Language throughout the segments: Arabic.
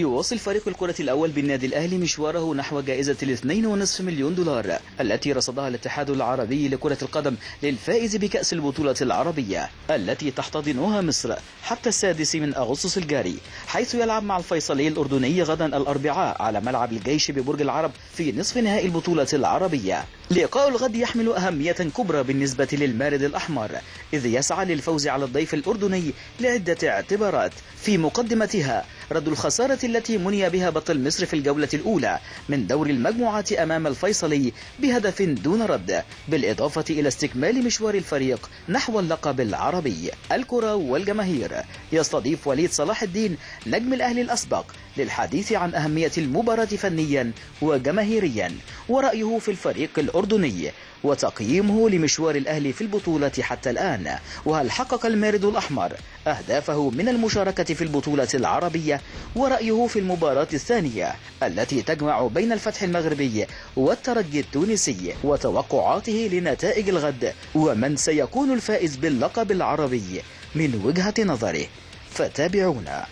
يواصل فريق الكرة الأول بالنادي الأهلي مشواره نحو جائزة الاثنين ونصف مليون دولار التي رصدها الاتحاد العربي لكرة القدم للفائز بكأس البطولة العربية التي تحتضنها مصر حتى السادس من أغسطس الجاري حيث يلعب مع الفيصلي الأردني غدا الأربعاء على ملعب الجيش ببرج العرب في نصف نهائي البطولة العربية لقاء الغد يحمل أهمية كبرى بالنسبة للمارد الأحمر إذ يسعى للفوز على الضيف الأردني لعدة اعتبارات في مقدمتها رد الخسارة التي مني بها بطل مصر في الجولة الأولى من دور المجموعات أمام الفيصلي بهدف دون رد بالإضافة إلى استكمال مشوار الفريق نحو اللقب العربي الكرة والجماهير يستضيف وليد صلاح الدين نجم الأهلي الأسبق للحديث عن أهمية المباراة فنيا وجماهيريا ورأيه في الفريق الأردني وتقييمه لمشوار الأهلي في البطولة حتى الآن وهل حقق المارد الأحمر أهدافه من المشاركة في البطولة العربية ورأيه في المباراة الثانية التي تجمع بين الفتح المغربي والترجي التونسي وتوقعاته لنتائج الغد ومن سيكون الفائز باللقب العربي من وجهة نظره فتابعونا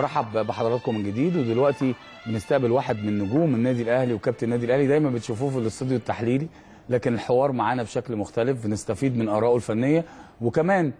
برحب بحضراتكم من جديد ودلوقتي بنستقبل واحد من نجوم النادي الاهلي وكابتن النادي الاهلي دايما بتشوفوه في الاستوديو التحليلي لكن الحوار معانا بشكل مختلف بنستفيد من ارائه الفنيه وكمان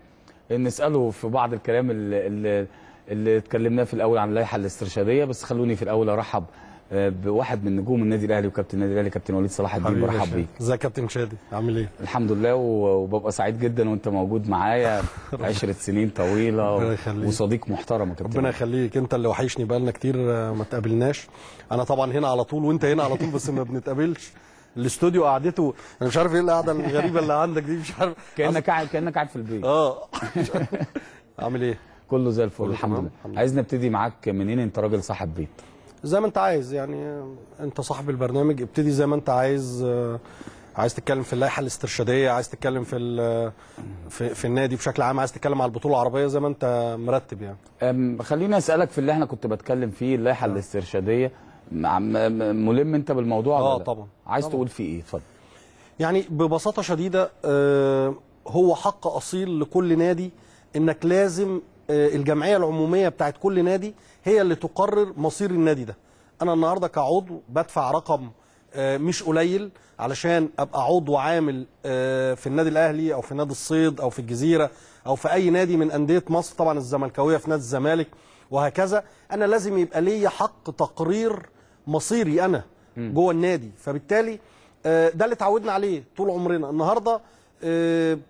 نساله في بعض الكلام اللي, اللي اتكلمناه في الاول عن اللائحه الاسترشاديه بس خلوني في الاول ارحب بواحد آه، من نجوم النادي الاهلي وكابتن النادي الاهلي كابتن وليد صلاح الدين مرحب بيك ازيك يا كابتن شادي عامل ايه الحمد لله وببقى سعيد جدا وانت موجود معايا عشرة سنين طويله وصديق محترم كابتن ربنا يخليك انت اللي وحشني بقالنا كتير آه، ما تقابلناش انا طبعا هنا على طول وانت هنا على طول بس ما بنتقابلش الاستوديو قعدته انا مش عارف ايه القعده الغريبه اللي عندك دي مش عارف كانك قاعد كانك قاعد في البيت اه عامل ايه كله زي الفل الحمد لله عايز نبتدي معاك منين انت راجل صاحب بيت زي ما انت عايز يعني انت صاحب البرنامج ابتدي زي ما انت عايز آه، عايز تتكلم في اللائحه الاسترشاديه عايز تتكلم في آه، في, في النادي بشكل عام عايز تتكلم على البطوله العربيه زي ما انت مرتب يعني خليني اسالك في اللي احنا كنت بتكلم فيه اللائحه آه. الاسترشاديه ملم انت بالموضوع اه طبعا عايز طبعًا. تقول فيه ايه اتفضل يعني ببساطه شديده هو حق اصيل لكل نادي انك لازم الجمعيه العموميه بتاعت كل نادي هي اللي تقرر مصير النادي ده انا النهارده كعضو بدفع رقم آه، مش قليل علشان ابقى عضو عامل آه، في النادي الاهلي او في نادي الصيد او في الجزيره او في اي نادي من انديه مصر طبعا الزملكاويه في نادي الزمالك وهكذا انا لازم يبقى ليا حق تقرير مصيري انا جوه النادي فبالتالي آه، ده اللي اتعودنا عليه طول عمرنا النهارده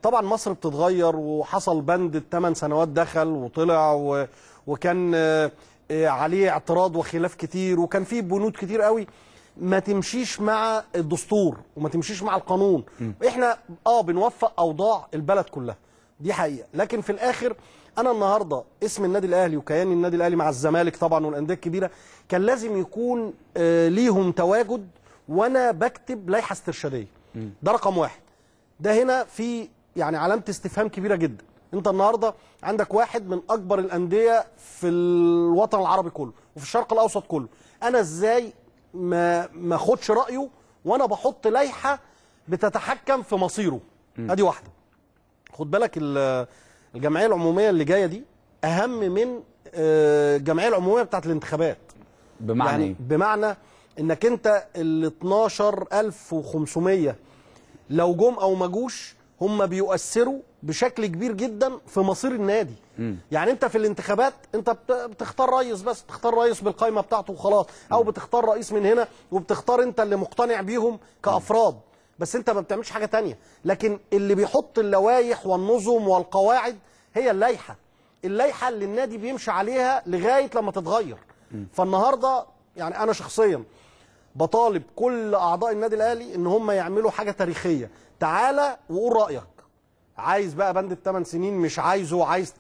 طبعا مصر بتتغير وحصل بند الثمان سنوات دخل وطلع وكان عليه اعتراض وخلاف كتير وكان فيه بنود كتير قوي ما تمشيش مع الدستور وما تمشيش مع القانون م. احنا اه بنوفق اوضاع البلد كلها دي حقيقه لكن في الاخر انا النهارده اسم النادي الاهلي وكيان النادي الاهلي مع الزمالك طبعا والانديه الكبيره كان لازم يكون آه ليهم تواجد وانا بكتب لائحه استرشاديه ده رقم واحد ده هنا في يعني علامه استفهام كبيره جدا انت النهارده عندك واحد من اكبر الانديه في الوطن العربي كله وفي الشرق الاوسط كله انا ازاي ما ما اخدش رايه وانا بحط لائحه بتتحكم في مصيره ادي واحده خد بالك الجمعيه العموميه اللي جايه دي اهم من آه، الجمعيه العموميه بتاعه الانتخابات بمعنى يعني ايه؟ بمعنى انك انت ال 12500 لو جم او ما جوش هم بيؤثروا بشكل كبير جدا في مصير النادي م. يعني انت في الانتخابات انت بتختار رئيس بس بتختار رئيس بالقائمه بتاعته وخلاص او بتختار رئيس من هنا وبتختار انت اللي مقتنع بيهم كافراد بس انت ما بتعملش حاجه تانية لكن اللي بيحط اللوائح والنظم والقواعد هي اللائحه اللائحه اللي النادي بيمشي عليها لغايه لما تتغير م. فالنهارده يعني انا شخصيا بطالب كل اعضاء النادي الاهلي ان هم يعملوا حاجه تاريخيه تعالى وقول رايك عايز بقى بند الثمان سنين مش عايزه عايز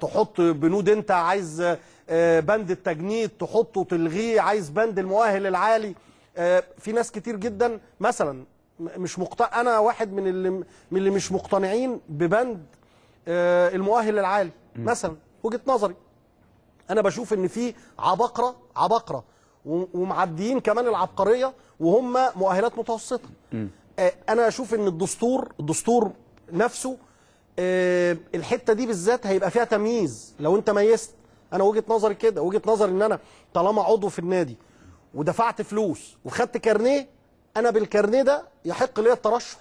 تحط بنود انت عايز آه، بند التجنيد تحطه تلغيه عايز بند المؤهل العالي آه، في ناس كتير جدا مثلا مش مقتنع انا واحد من اللي من اللي مش مقتنعين ببند آه، المؤهل العالي مثلا وجهه نظري انا بشوف ان في عبقره عبقره ومعديين كمان العبقريه وهم مؤهلات متوسطه آه، انا اشوف ان الدستور الدستور نفسه آه، الحته دي بالذات هيبقى فيها تمييز لو انت ميزت انا وجهه نظري كده وجهه نظري ان انا طالما عضو في النادي ودفعت فلوس وخدت كارنيه انا بالكارنيه ده يحق لي الترشح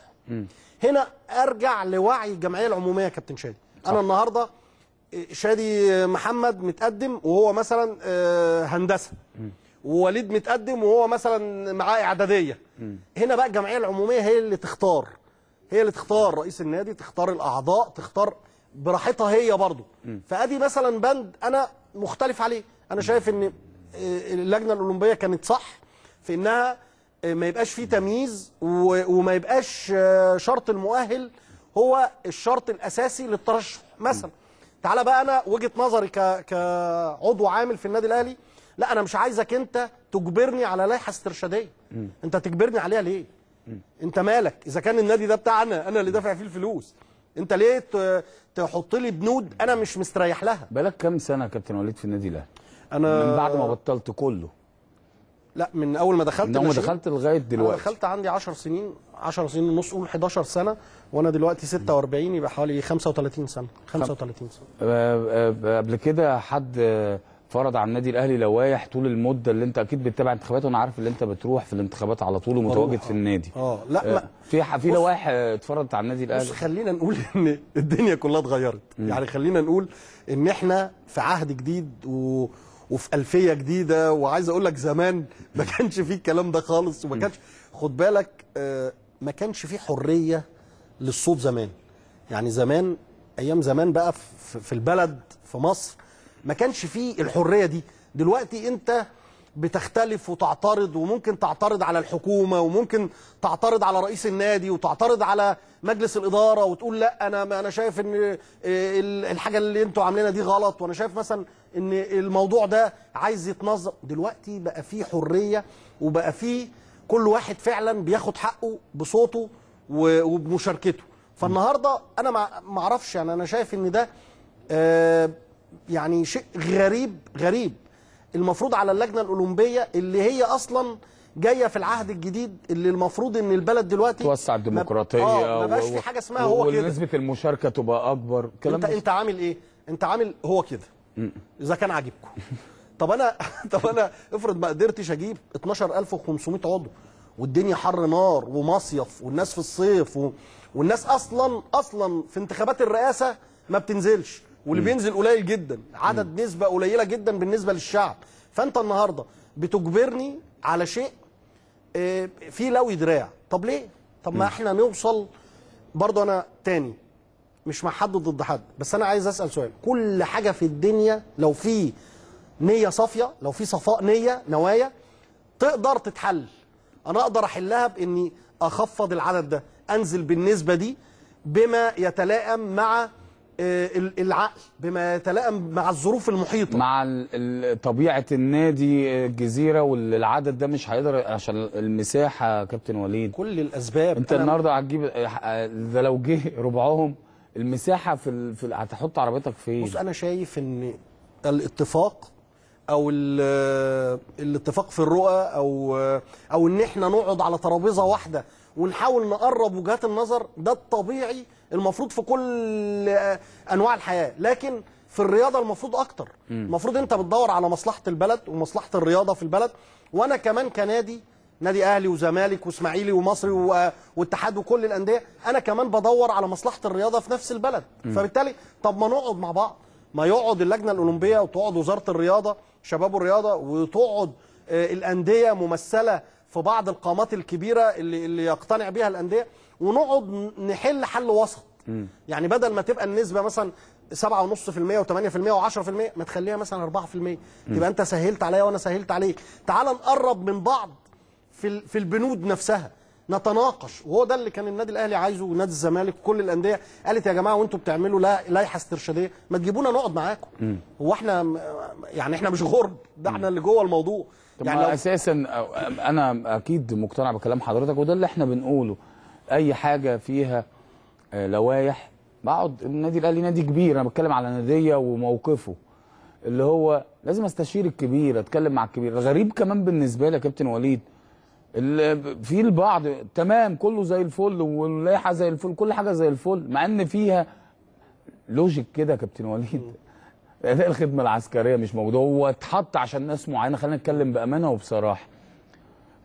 هنا ارجع لوعي الجمعيه العموميه يا كابتن شادي انا صح. النهارده آه، شادي محمد متقدم وهو مثلا هندسه ووليد متقدم وهو مثلا معاه اعداديه هنا بقى الجمعيه العموميه هي اللي تختار هي اللي تختار رئيس النادي تختار الاعضاء تختار براحتها هي برضه فادي مثلا بند انا مختلف عليه انا شايف ان آه، اللجنه الاولمبيه كانت صح في انها آه، ما يبقاش فيه تمييز وما يبقاش آه، شرط المؤهل هو الشرط الاساسي للترشح مثلا تعالى بقى انا وجهه نظري كعضو عامل في النادي الاهلي لا انا مش عايزك انت تجبرني على لائحه استرشاديه انت تجبرني عليها ليه انت مالك اذا كان النادي ده بتاعنا انا اللي دافع فيه الفلوس انت ليه تحط لي بنود انا مش مستريح لها بقالك كام سنه يا كابتن وليد في النادي الاهلي انا من بعد ما بطلت كله لا من اول ما دخلت من اول ما دخلت لغايه دلوقتي أنا دخلت عندي 10 سنين 10 سنين ونص قول 11 سنه وانا دلوقتي 46 يبقى حوالي 35 سنه 35 سنه آه، آه، قبل كده حد فرض على النادي الاهلي لوائح طول المده اللي انت اكيد بتتابع انتخابات وانا عارف ان انت بتروح في الانتخابات على طول ومتواجد في النادي اه لا آه، لا في في لوائح آه، اتفرضت على النادي الاهلي بس خلينا نقول ان الدنيا كلها اتغيرت يعني خلينا نقول ان احنا في عهد جديد و وفي ألفية جديدة وعايز أقول لك زمان ما كانش فيه الكلام ده خالص وما كانش خد بالك آه، ما كانش فيه حرية للصوت زمان يعني زمان أيام زمان بقى في البلد في مصر ما كانش فيه الحريه دي دلوقتي انت بتختلف وتعترض وممكن تعترض على الحكومه وممكن تعترض على رئيس النادي وتعترض على مجلس الاداره وتقول لا انا انا شايف ان آه، الحاجه اللي انتوا عاملينها دي غلط وانا شايف مثلا ان الموضوع ده عايز يتنظم دلوقتي بقى فيه حريه وبقى فيه كل واحد فعلا بياخد حقه بصوته وبمشاركته فالنهارده انا ما اعرفش يعني انا شايف ان ده آه يعني شيء غريب غريب المفروض على اللجنه الاولمبيه اللي هي اصلا جايه في العهد الجديد اللي المفروض ان البلد دلوقتي توسع الديمقراطيه آه، ما بقاش في حاجه اسمها هو كده ونسبه المشاركه تبقى اكبر انت بس... انت عامل ايه؟ انت عامل هو كده اذا كان عاجبكم طب انا طب انا افرض ما قدرتش اجيب 12500 عضو والدنيا حر نار ومصيف والناس في الصيف و... والناس اصلا اصلا في انتخابات الرئاسه ما بتنزلش واللي بينزل قليل جدا عدد نسبه قليله جدا بالنسبه للشعب فانت النهارده بتجبرني على شيء آه، في لوي دراع طب ليه طب ما احنا نوصل برضه انا تاني مش مع حد ضد حد بس انا عايز اسال سؤال كل حاجه في الدنيا لو في نيه صافيه لو في صفاء نيه نوايا تقدر تتحل انا اقدر احلها باني اخفض العدد ده انزل بالنسبه دي بما يتلائم مع آه، العقل بما يتلائم مع الظروف المحيطه مع طبيعه النادي آه، الجزيره والعدد ده مش هيقدر عشان المساحه كابتن وليد كل الاسباب انت النهارده هتجيب آه، ده لو جه ربعهم المساحه في, في هتحط عربيتك فين بص انا شايف ان الاتفاق او الاتفاق في الرؤى او او ان احنا نقعد على ترابيزه واحده ونحاول نقرب وجهات النظر ده الطبيعي المفروض في كل انواع الحياه لكن في الرياضه المفروض اكتر المفروض انت بتدور على مصلحه البلد ومصلحه الرياضه في البلد وانا كمان كنادي نادي اهلي وزمالك واسماعيلي ومصري واتحاد وكل الانديه انا كمان بدور على مصلحه الرياضه في نفس البلد م. فبالتالي طب ما نقعد مع بعض ما يقعد اللجنه الاولمبيه وتقعد وزاره الرياضه شباب الرياضه وتقعد آه، الانديه ممثله في بعض القامات الكبيره اللي, اللي يقتنع بها الانديه ونقعد نحل حل وسط مم. يعني بدل ما تبقى النسبه مثلا 7.5% و8% و10% ما تخليها مثلا 4% مم. تبقى انت سهلت عليا وانا سهلت عليك تعال نقرب من بعض في في البنود نفسها نتناقش وهو ده اللي كان النادي الاهلي عايزه ونادي الزمالك وكل الانديه قالت يا جماعه وانتم بتعملوا لائحه استرشاديه ما تجيبونا نقعد معاكم هو احنا يعني احنا مش غرب ده احنا اللي جوه الموضوع يعني لو... اساسا انا اكيد مقتنع بكلام حضرتك وده اللي احنا بنقوله اي حاجه فيها آه، لوائح بقعد النادي الاهلي نادي كبير انا بتكلم على ناديه وموقفه اللي هو لازم استشير الكبير اتكلم مع الكبير غريب كمان بالنسبه لي يا كابتن وليد في البعض تمام كله زي الفل واللائحه زي الفل كل حاجه زي الفل مع ان فيها لوجيك كده يا كابتن وليد اداء الخدمه العسكريه مش موجوده هو اتحط عشان ناس معينه خلينا نتكلم بامانه وبصراحه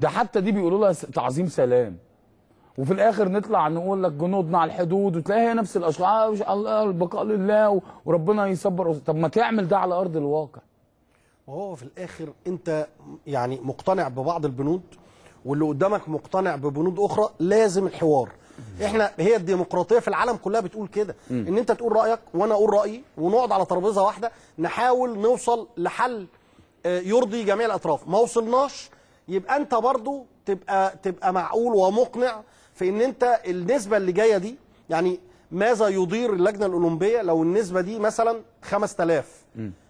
ده حتى دي بيقولوا لها تعظيم سلام وفي الاخر نطلع نقول لك جنودنا على الحدود وتلاقي هي نفس الاشخاص الله البقاء لله وربنا يصبر طب ما تعمل ده على ارض الواقع وهو في الاخر انت يعني مقتنع ببعض البنود واللي قدامك مقتنع ببنود اخرى لازم الحوار احنا هي الديمقراطيه في العالم كلها بتقول كده ان انت تقول رايك وانا اقول رايي ونقعد على ترابيزه واحده نحاول نوصل لحل آه، يرضي جميع الاطراف ما وصلناش يبقى انت برضو تبقى تبقى معقول ومقنع في ان انت النسبه اللي جايه دي يعني ماذا يضير اللجنه الاولمبيه لو النسبه دي مثلا 5000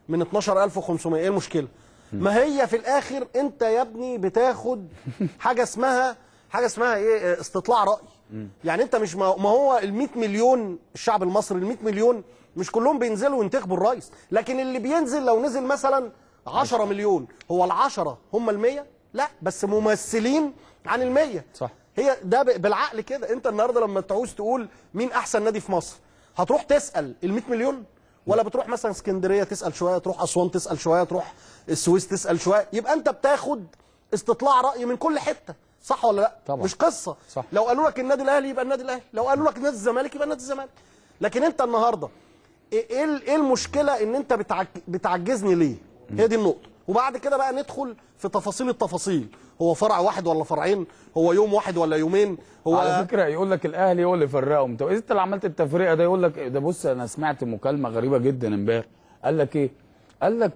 من 12500 ايه المشكله ما هي في الاخر انت يا ابني بتاخد حاجه اسمها حاجه اسمها ايه استطلاع راي يعني انت مش ما هو ال 100 مليون الشعب المصري ال 100 مليون مش كلهم بينزلوا ينتخبوا الرئيس لكن اللي بينزل لو نزل مثلا 10 مليون هو ال 10 هم ال 100 لا بس ممثلين عن ال 100 صح هي ده بالعقل كده انت النهارده لما تعوز تقول مين احسن نادي في مصر هتروح تسال ال 100 مليون ولا بتروح مثلا اسكندريه تسال شويه تروح اسوان تسال شويه تروح السويس تسال شويه يبقى انت بتاخد استطلاع راي من كل حته صح ولا لا طبعا. مش قصه صح. لو قالوا لك النادي الاهلي يبقى النادي الاهلي لو قالوا لك نادي الزمالك يبقى نادي الزمالك لكن انت النهارده ايه ايه, إيه المشكله ان انت بتعجزني ليه هي دي النقطه وبعد كده بقى ندخل في تفاصيل التفاصيل هو فرع واحد ولا فرعين هو يوم واحد ولا يومين هو على فكره يقول لك الاهلي هو اللي فرقهم طب إيه انت اللي عملت التفرقه ده يقول لك ده بص انا سمعت مكالمه غريبه جدا امبارح قال لك ايه قال لك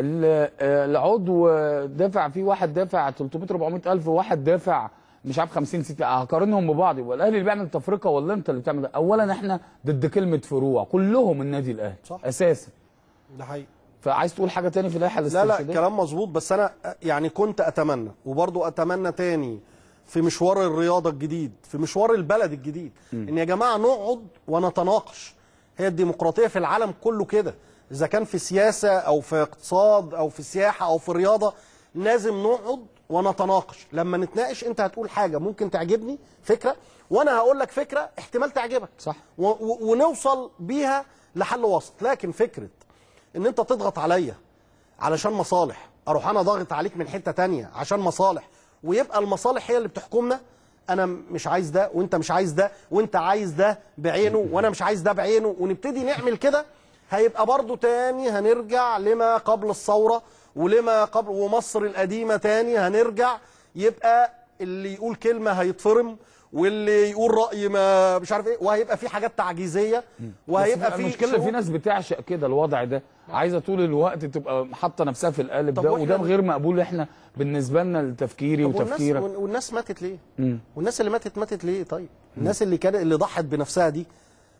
آه، العضو دافع فيه واحد دافع 300 400 الف وواحد دافع مش عارف 50 60 هقارنهم ببعض يبقى الاهلي اللي بيعمل تفرقه ولا انت اللي بتعمل اولا احنا ضد كلمه فروع كلهم النادي الاهلي اساسا ده حقيقي فعايز تقول حاجه تاني في اللائحه لا لا كلام مظبوط بس انا يعني كنت اتمنى وبرضه اتمنى تاني في مشوار الرياضه الجديد في مشوار البلد الجديد م. ان يا جماعه نقعد ونتناقش هي الديمقراطيه في العالم كله كده اذا كان في سياسه او في اقتصاد او في سياحه او في رياضه لازم نقعد ونتناقش لما نتناقش انت هتقول حاجه ممكن تعجبني فكره وانا هقول لك فكره احتمال تعجبك صح ونوصل بيها لحل وسط لكن فكره ان انت تضغط عليا علشان مصالح اروح انا ضاغط عليك من حته تانية عشان مصالح ويبقى المصالح هي اللي بتحكمنا انا مش عايز ده وانت مش عايز ده وانت عايز ده بعينه وانا مش عايز ده بعينه ونبتدي نعمل كده هيبقى برضو تاني هنرجع لما قبل الثوره ولما قبل ومصر القديمه تاني هنرجع يبقى اللي يقول كلمه هيتفرم واللي يقول راي ما مش عارف ايه وهيبقى في حاجات تعجيزيه وهيبقى في المشكله في ناس بتعشق كده الوضع ده عايزه طول الوقت تبقى حاطه نفسها في القالب ده وده غير مقبول احنا بالنسبه لنا لتفكيري وتفكيرك والناس, والناس ماتت ليه مم. والناس اللي ماتت ماتت ليه طيب الناس اللي كانت اللي ضحت بنفسها دي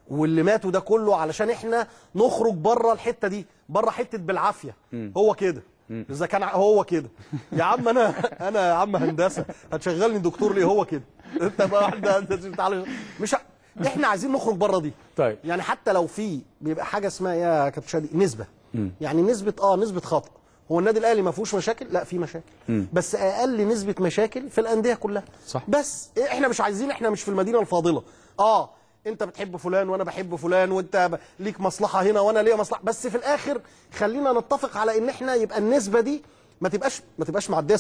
واللي ماتوا ده كله علشان احنا نخرج بره الحته دي بره حته بالعافيه مم. هو كده اذا كان هو كده يا عم انا انا يا عم هندسه هتشغلني دكتور ليه هو كده انت بقى واحده تعالى مش مش احنا عايزين نخرج بره دي طيب يعني حتى لو في بيبقى حاجه اسمها إيه يا كابتن شادي نسبه م. يعني نسبه اه نسبه خطا هو النادي الاهلي ما فيهوش مشاكل لا في مشاكل م. بس اقل نسبه مشاكل في الانديه كلها صح. بس احنا مش عايزين احنا مش في المدينه الفاضله اه انت بتحب فلان وانا بحب فلان وانت ليك مصلحه هنا وانا ليا مصلحه بس في الاخر خلينا نتفق على ان احنا يبقى النسبه دي ما تبقاش ما تبقاش معديه 50%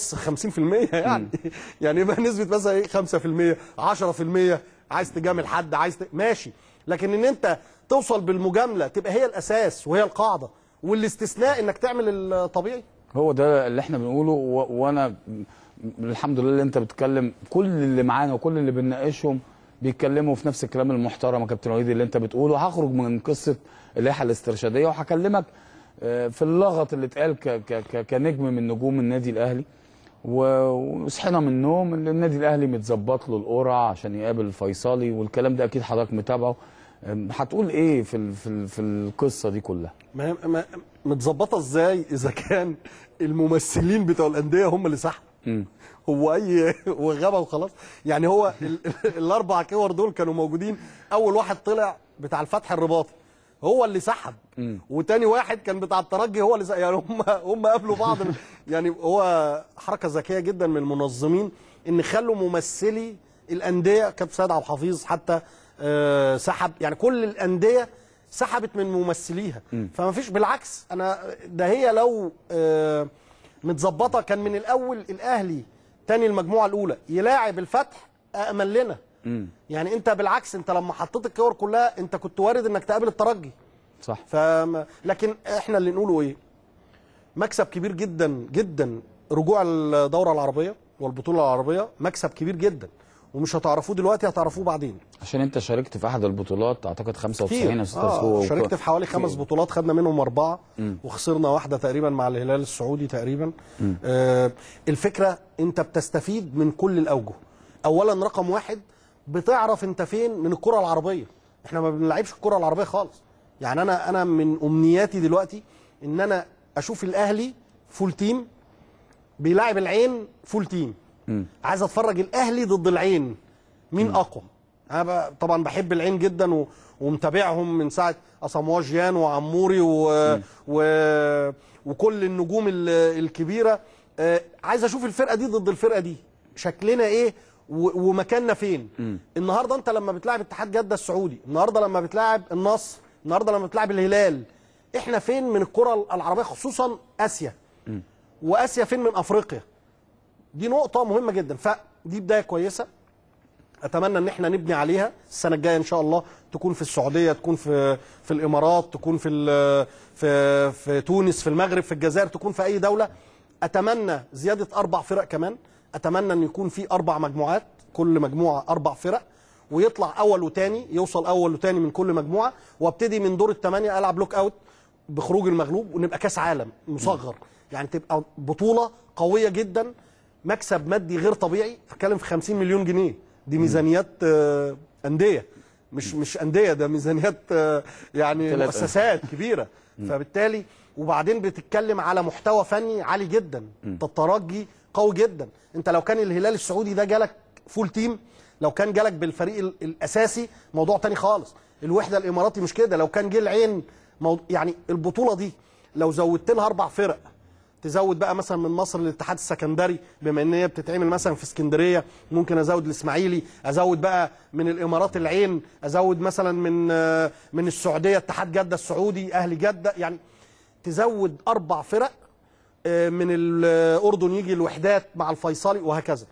يعني يعني يبقى نسبه مثلا ايه 5% 10% عايز تجامل حد عايز ت... ماشي لكن ان انت توصل بالمجامله تبقى هي الاساس وهي القاعده والاستثناء انك تعمل الطبيعي هو ده اللي احنا بنقوله وانا الحمد لله اللي انت بتتكلم كل اللي معانا وكل اللي بنناقشهم بيتكلموا في نفس الكلام المحترم يا كابتن وليد اللي انت بتقوله هخرج من قصه اللائحه الاسترشاديه وهكلمك آه، في اللغط اللي اتقال كنجم من نجوم النادي الاهلي وصحينا من النوم النادي الاهلي متظبط له القرعه عشان يقابل الفيصلي والكلام ده اكيد حضرتك متابعه هتقول ايه في في في القصه دي كلها ما متظبطه ازاي اذا كان الممثلين بتوع الانديه هم اللي صح هو اي وغابه وخلاص يعني هو الاربع كور دول كانوا موجودين اول واحد طلع بتاع الفتح الرباطي هو اللي سحب وتاني واحد كان بتاع الترجي هو اللي سحب يعني هم هم قابلوا بعض يعني هو حركه ذكيه جدا من المنظمين ان خلوا ممثلي الانديه كابتن سيد عبد الحفيظ حتى آه، سحب يعني كل الانديه سحبت من ممثليها فما فيش بالعكس انا ده هي لو آه، متظبطه كان من الاول الاهلي تاني المجموعه الاولى يلاعب الفتح امل لنا يعني انت بالعكس انت لما حطيت الكور كلها انت كنت وارد انك تقابل الترجي صح ف... لكن احنا اللي نقوله ايه مكسب كبير جدا جدا رجوع الدوره العربيه والبطوله العربيه مكسب كبير جدا ومش هتعرفوه دلوقتي هتعرفوه بعدين عشان انت شاركت في احد البطولات اعتقد 95 او 96 آه شاركت في حوالي خمس بطولات خدنا منهم اربعه م. وخسرنا واحده تقريبا مع الهلال السعودي تقريبا آه الفكره انت بتستفيد من كل الاوجه اولا رقم واحد بتعرف انت فين من الكره العربيه احنا ما بنلعبش الكره العربيه خالص يعني انا انا من امنياتي دلوقتي ان انا اشوف الاهلي فول تيم بيلاعب العين فول تيم م. عايز اتفرج الاهلي ضد العين مين م. اقوى انا طبعا بحب العين جدا و... ومتابعهم من ساعه اسامواجيان وعموري و... و... وكل النجوم الكبيره آه، عايز اشوف الفرقه دي ضد الفرقه دي شكلنا ايه ومكاننا فين م. النهارده انت لما بتلاعب اتحاد جده السعودي النهارده لما بتلاعب النصر النهارده لما بتلاعب الهلال احنا فين من الكره العربيه خصوصا اسيا م. واسيا فين من افريقيا دي نقطه مهمه جدا فدي بدايه كويسه اتمنى ان احنا نبني عليها السنه الجايه ان شاء الله تكون في السعوديه تكون في في الامارات تكون في في في تونس في المغرب في الجزائر تكون في اي دوله اتمنى زياده اربع فرق كمان اتمنى ان يكون في اربع مجموعات كل مجموعه اربع فرق ويطلع اول وتاني يوصل اول وتاني من كل مجموعه وابتدي من دور الثمانيه العب لوك اوت بخروج المغلوب ونبقى كاس عالم مصغر يعني تبقى بطوله قويه جدا مكسب مادي غير طبيعي اتكلم في 50 مليون جنيه دي ميزانيات آه، انديه مش مش انديه ده ميزانيات آه، يعني مؤسسات كبيره فبالتالي وبعدين بتتكلم على محتوى فني عالي جدا الترجي قوي جدا انت لو كان الهلال السعودي ده جالك فول تيم لو كان جالك بالفريق الاساسي موضوع تاني خالص الوحده الاماراتي مش كده لو كان جه العين موض... يعني البطوله دي لو زودت لها اربع فرق تزود بقى مثلا من مصر للاتحاد السكندري بما ان هي بتتعمل مثلا في اسكندريه ممكن ازود الاسماعيلي ازود بقى من الامارات العين ازود مثلا من آه، من السعوديه اتحاد جده السعودي اهلي جده يعني تزود اربع فرق آه، من الاردن آه، يجي الوحدات مع الفيصلي وهكذا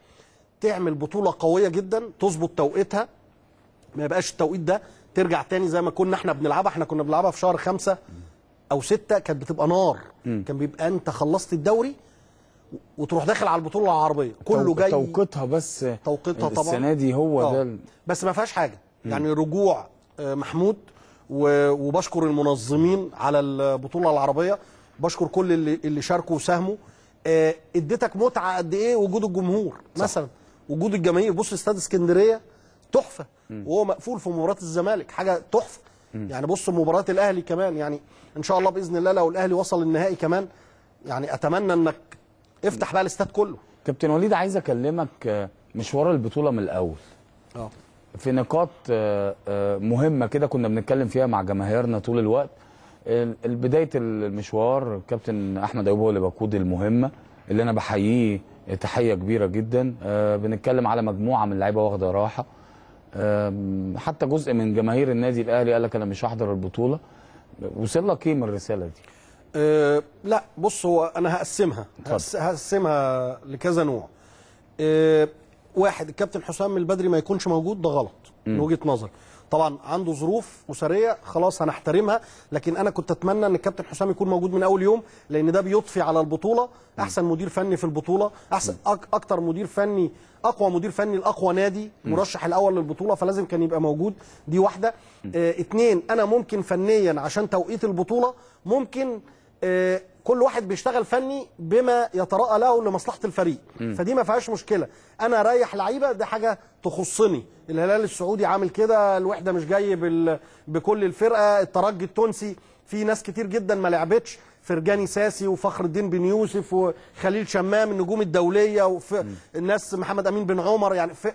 تعمل بطوله قويه جدا تظبط توقيتها ما يبقاش التوقيت ده ترجع تاني زي ما كنا احنا بنلعبها احنا كنا بنلعبها في شهر خمسة او ستة كانت بتبقى نار م. كان بيبقى انت خلصت الدوري وتروح داخل على البطوله العربيه كله جاي توقيتها بس توقيتها طبعا السنه دي هو آه. ده بس ما فيهاش حاجه يعني رجوع محمود وبشكر المنظمين على البطوله العربيه بشكر كل اللي اللي شاركوا وساهموا آه، اديتك متعه قد ايه وجود الجمهور صح. مثلا وجود الجماهير بص استاد اسكندريه تحفه وهو مقفول في مباراه الزمالك حاجه تحفه يعني بص مباراه الاهلي كمان يعني ان شاء الله باذن الله لو الاهلي وصل النهائي كمان يعني اتمنى انك افتح بقى الاستاد كله كابتن وليد عايز اكلمك آه، مشوار البطوله من الاول اه في نقاط آه، آه، مهمه كده كنا بنتكلم فيها مع جماهيرنا طول الوقت بدايه المشوار كابتن احمد ايوب هو اللي بقود المهمه اللي انا بحييه تحيه كبيره جدا آه، بنتكلم على مجموعه من اللعيبه واخده راحه حتى جزء من جماهير النادي الاهلي قال لك انا مش هحضر البطوله وصل لك ايه من الرساله دي؟ أه لا بص هو انا هقسمها هقسمها لكذا نوع أه واحد الكابتن حسام من البدري ما يكونش موجود ده غلط من وجهه نظري طبعا عنده ظروف اسريه خلاص هنحترمها لكن انا كنت اتمنى ان الكابتن حسام يكون موجود من اول يوم لان ده بيضفي على البطوله احسن مدير فني في البطوله احسن اكتر مدير فني اقوى مدير فني لاقوى نادي مرشح الاول للبطوله فلازم كان يبقى موجود دي واحده اه اتنين انا ممكن فنيا عشان توقيت البطوله ممكن اه كل واحد بيشتغل فني بما يتراءى له لمصلحه الفريق م. فدي ما فيهاش مشكله انا اريح لعيبه دي حاجه تخصني الهلال السعودي عامل كده الوحده مش جاي بال... بكل الفرقه الترجي التونسي في ناس كتير جدا ما لعبتش فرجاني ساسي وفخر الدين بن يوسف وخليل شمام النجوم الدوليه وف... الناس محمد امين بن عمر يعني ف...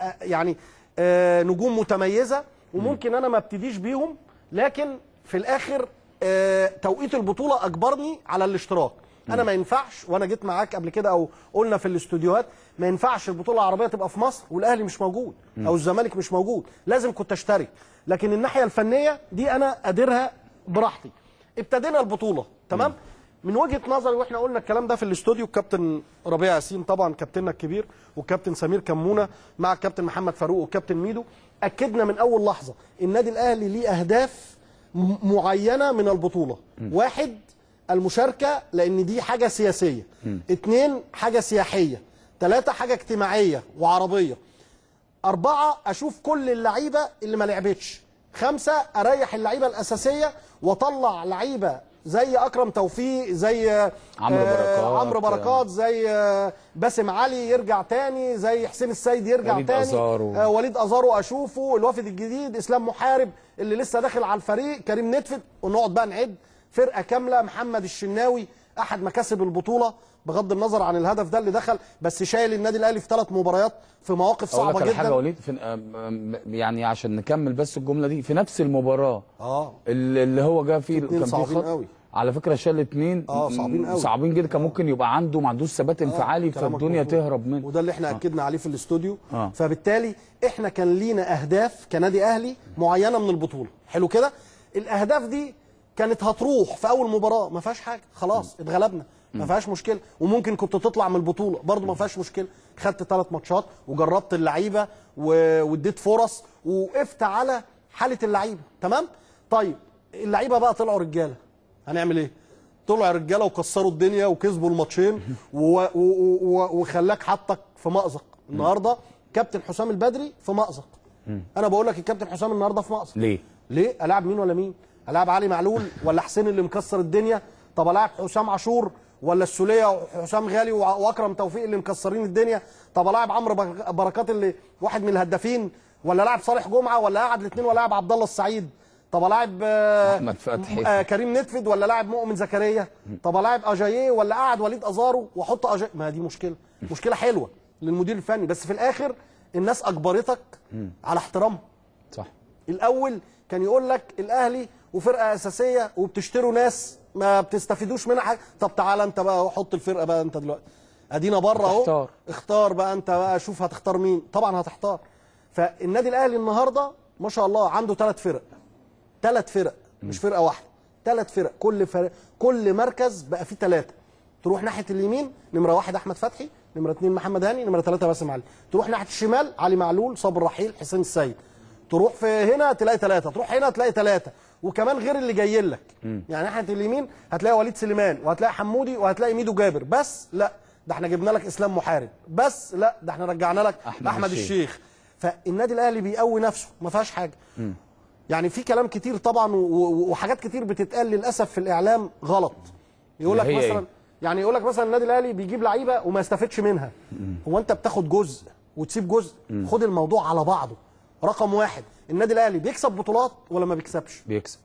آه، يعني آه، نجوم متميزه وممكن انا ما ابتديش بيهم لكن في الاخر آه، توقيت البطوله اجبرني على الاشتراك انا ما ينفعش وانا جيت معاك قبل كده او قلنا في الاستوديوهات ما ينفعش البطوله العربيه تبقى في مصر والاهلي مش موجود او الزمالك مش موجود لازم كنت اشترك لكن الناحيه الفنيه دي انا اديرها براحتي ابتدينا البطوله تمام من وجهه نظري واحنا قلنا الكلام ده في الاستوديو الكابتن ربيع ياسين طبعا كابتننا الكبير والكابتن سمير كمونه مع الكابتن محمد فاروق والكابتن ميدو اكدنا من اول لحظه النادي الاهلي ليه اهداف معينه من البطوله م. واحد المشاركه لان دي حاجه سياسيه م. اتنين حاجه سياحيه ثلاثه حاجه اجتماعيه وعربيه أربعة أشوف كل اللعيبة اللي ما لعبتش خمسة أريح اللعيبة الأساسية وأطلع لعيبة زي اكرم توفيق زي آه، عمرو بركات عمرو بركات زي آه، باسم علي يرجع تاني زي حسين السيد يرجع وليد تاني أزارو. آه، وليد ازارو اشوفه الوافد الجديد اسلام محارب اللي لسه داخل على الفريق كريم نتفت ونقعد بقى نعد فرقه كامله محمد الشناوي احد مكاسب البطوله بغض النظر عن الهدف ده اللي دخل بس شايل النادي الاهلي في ثلاث مباريات في مواقف صعبه جدا حاجه وليد في يعني عشان نكمل بس الجمله دي في نفس المباراه اه اللي هو جه فيه كان صعبين قوي على فكره شال اثنين اه صعبين قوي صعبين جدا كان ممكن يبقى عنده ما عندوش ثبات آه، انفعالي آه فالدنيا تهرب منه وده اللي احنا آه. اكدنا عليه في الاستوديو آه. فبالتالي احنا كان لينا اهداف كنادي اهلي معينه من البطوله حلو كده الاهداف دي كانت هتروح في اول مباراه ما فيهاش حاجه خلاص اتغلبنا ما فيهاش مشكله وممكن كنت تطلع من البطوله برضه ما فيهاش مشكله خدت ثلاث ماتشات وجربت اللعيبه واديت فرص ووقفت على حاله اللعيبه تمام طيب اللعيبه بقى طلعوا رجاله هنعمل ايه طلعوا رجاله وكسروا الدنيا وكسبوا الماتشين وخلاك حطك في مأزق النهارده كابتن حسام البدري في مأزق انا بقول لك الكابتن حسام النهارده في مأزق ليه ليه العب مين ولا مين العب علي معلول ولا حسين اللي مكسر الدنيا طب العب حسام عاشور ولا السوليه وحسام غالي واكرم توفيق اللي مكسرين الدنيا طب الاعب عمرو بركات اللي واحد من الهدافين ولا لاعب صالح جمعه ولا قعد الاثنين ولا لاعب عبد الله السعيد طب لاعب آه، احمد فتحي آه كريم نتفد ولا لاعب مؤمن زكريا طب لاعب اجاييه ولا قعد وليد ازارو واحط اجاي ما دي مشكله مشكله حلوه للمدير الفني بس في الاخر الناس اجبرتك على احترامها صح الاول كان يقول لك الاهلي وفرقه اساسيه وبتشتروا ناس ما بتستفيدوش منها حاجه طب تعالى انت بقى وحط الفرقه بقى انت دلوقتي ادينا بره اهو اختار اختار بقى انت بقى شوف هتختار مين طبعا هتختار فالنادي الاهلي النهارده ما شاء الله عنده ثلاث فرق ثلاث فرق مش فرقه واحده ثلاث فرق كل فرق كل مركز بقى فيه ثلاثه تروح ناحيه اليمين نمره واحد احمد فتحي نمره اثنين محمد هاني نمره ثلاثه باسم علي تروح ناحيه الشمال علي معلول صابر رحيل حسين السيد تروح في هنا تلاقي ثلاثه تروح هنا تلاقي ثلاثه وكمان غير اللي جاي لك يعني ناحيه اليمين هتلاقي وليد سليمان وهتلاقي حمودي وهتلاقي ميدو جابر بس لا ده احنا جبنا لك اسلام محارب بس لا ده احنا رجعنا لك احمد, أحمد الشيخ. الشيخ فالنادي الاهلي بيقوي نفسه ما فيهاش حاجه م. يعني في كلام كتير طبعا وحاجات كتير بتتقال للاسف في الاعلام غلط يقول لك مثلا إيه؟ يعني يقول لك مثلا النادي الاهلي بيجيب لعيبه وما يستفدش منها م. هو انت بتاخد جزء وتسيب جزء م. خد الموضوع على بعضه رقم واحد النادي الاهلي بيكسب بطولات ولا ما بيكسبش بيكسب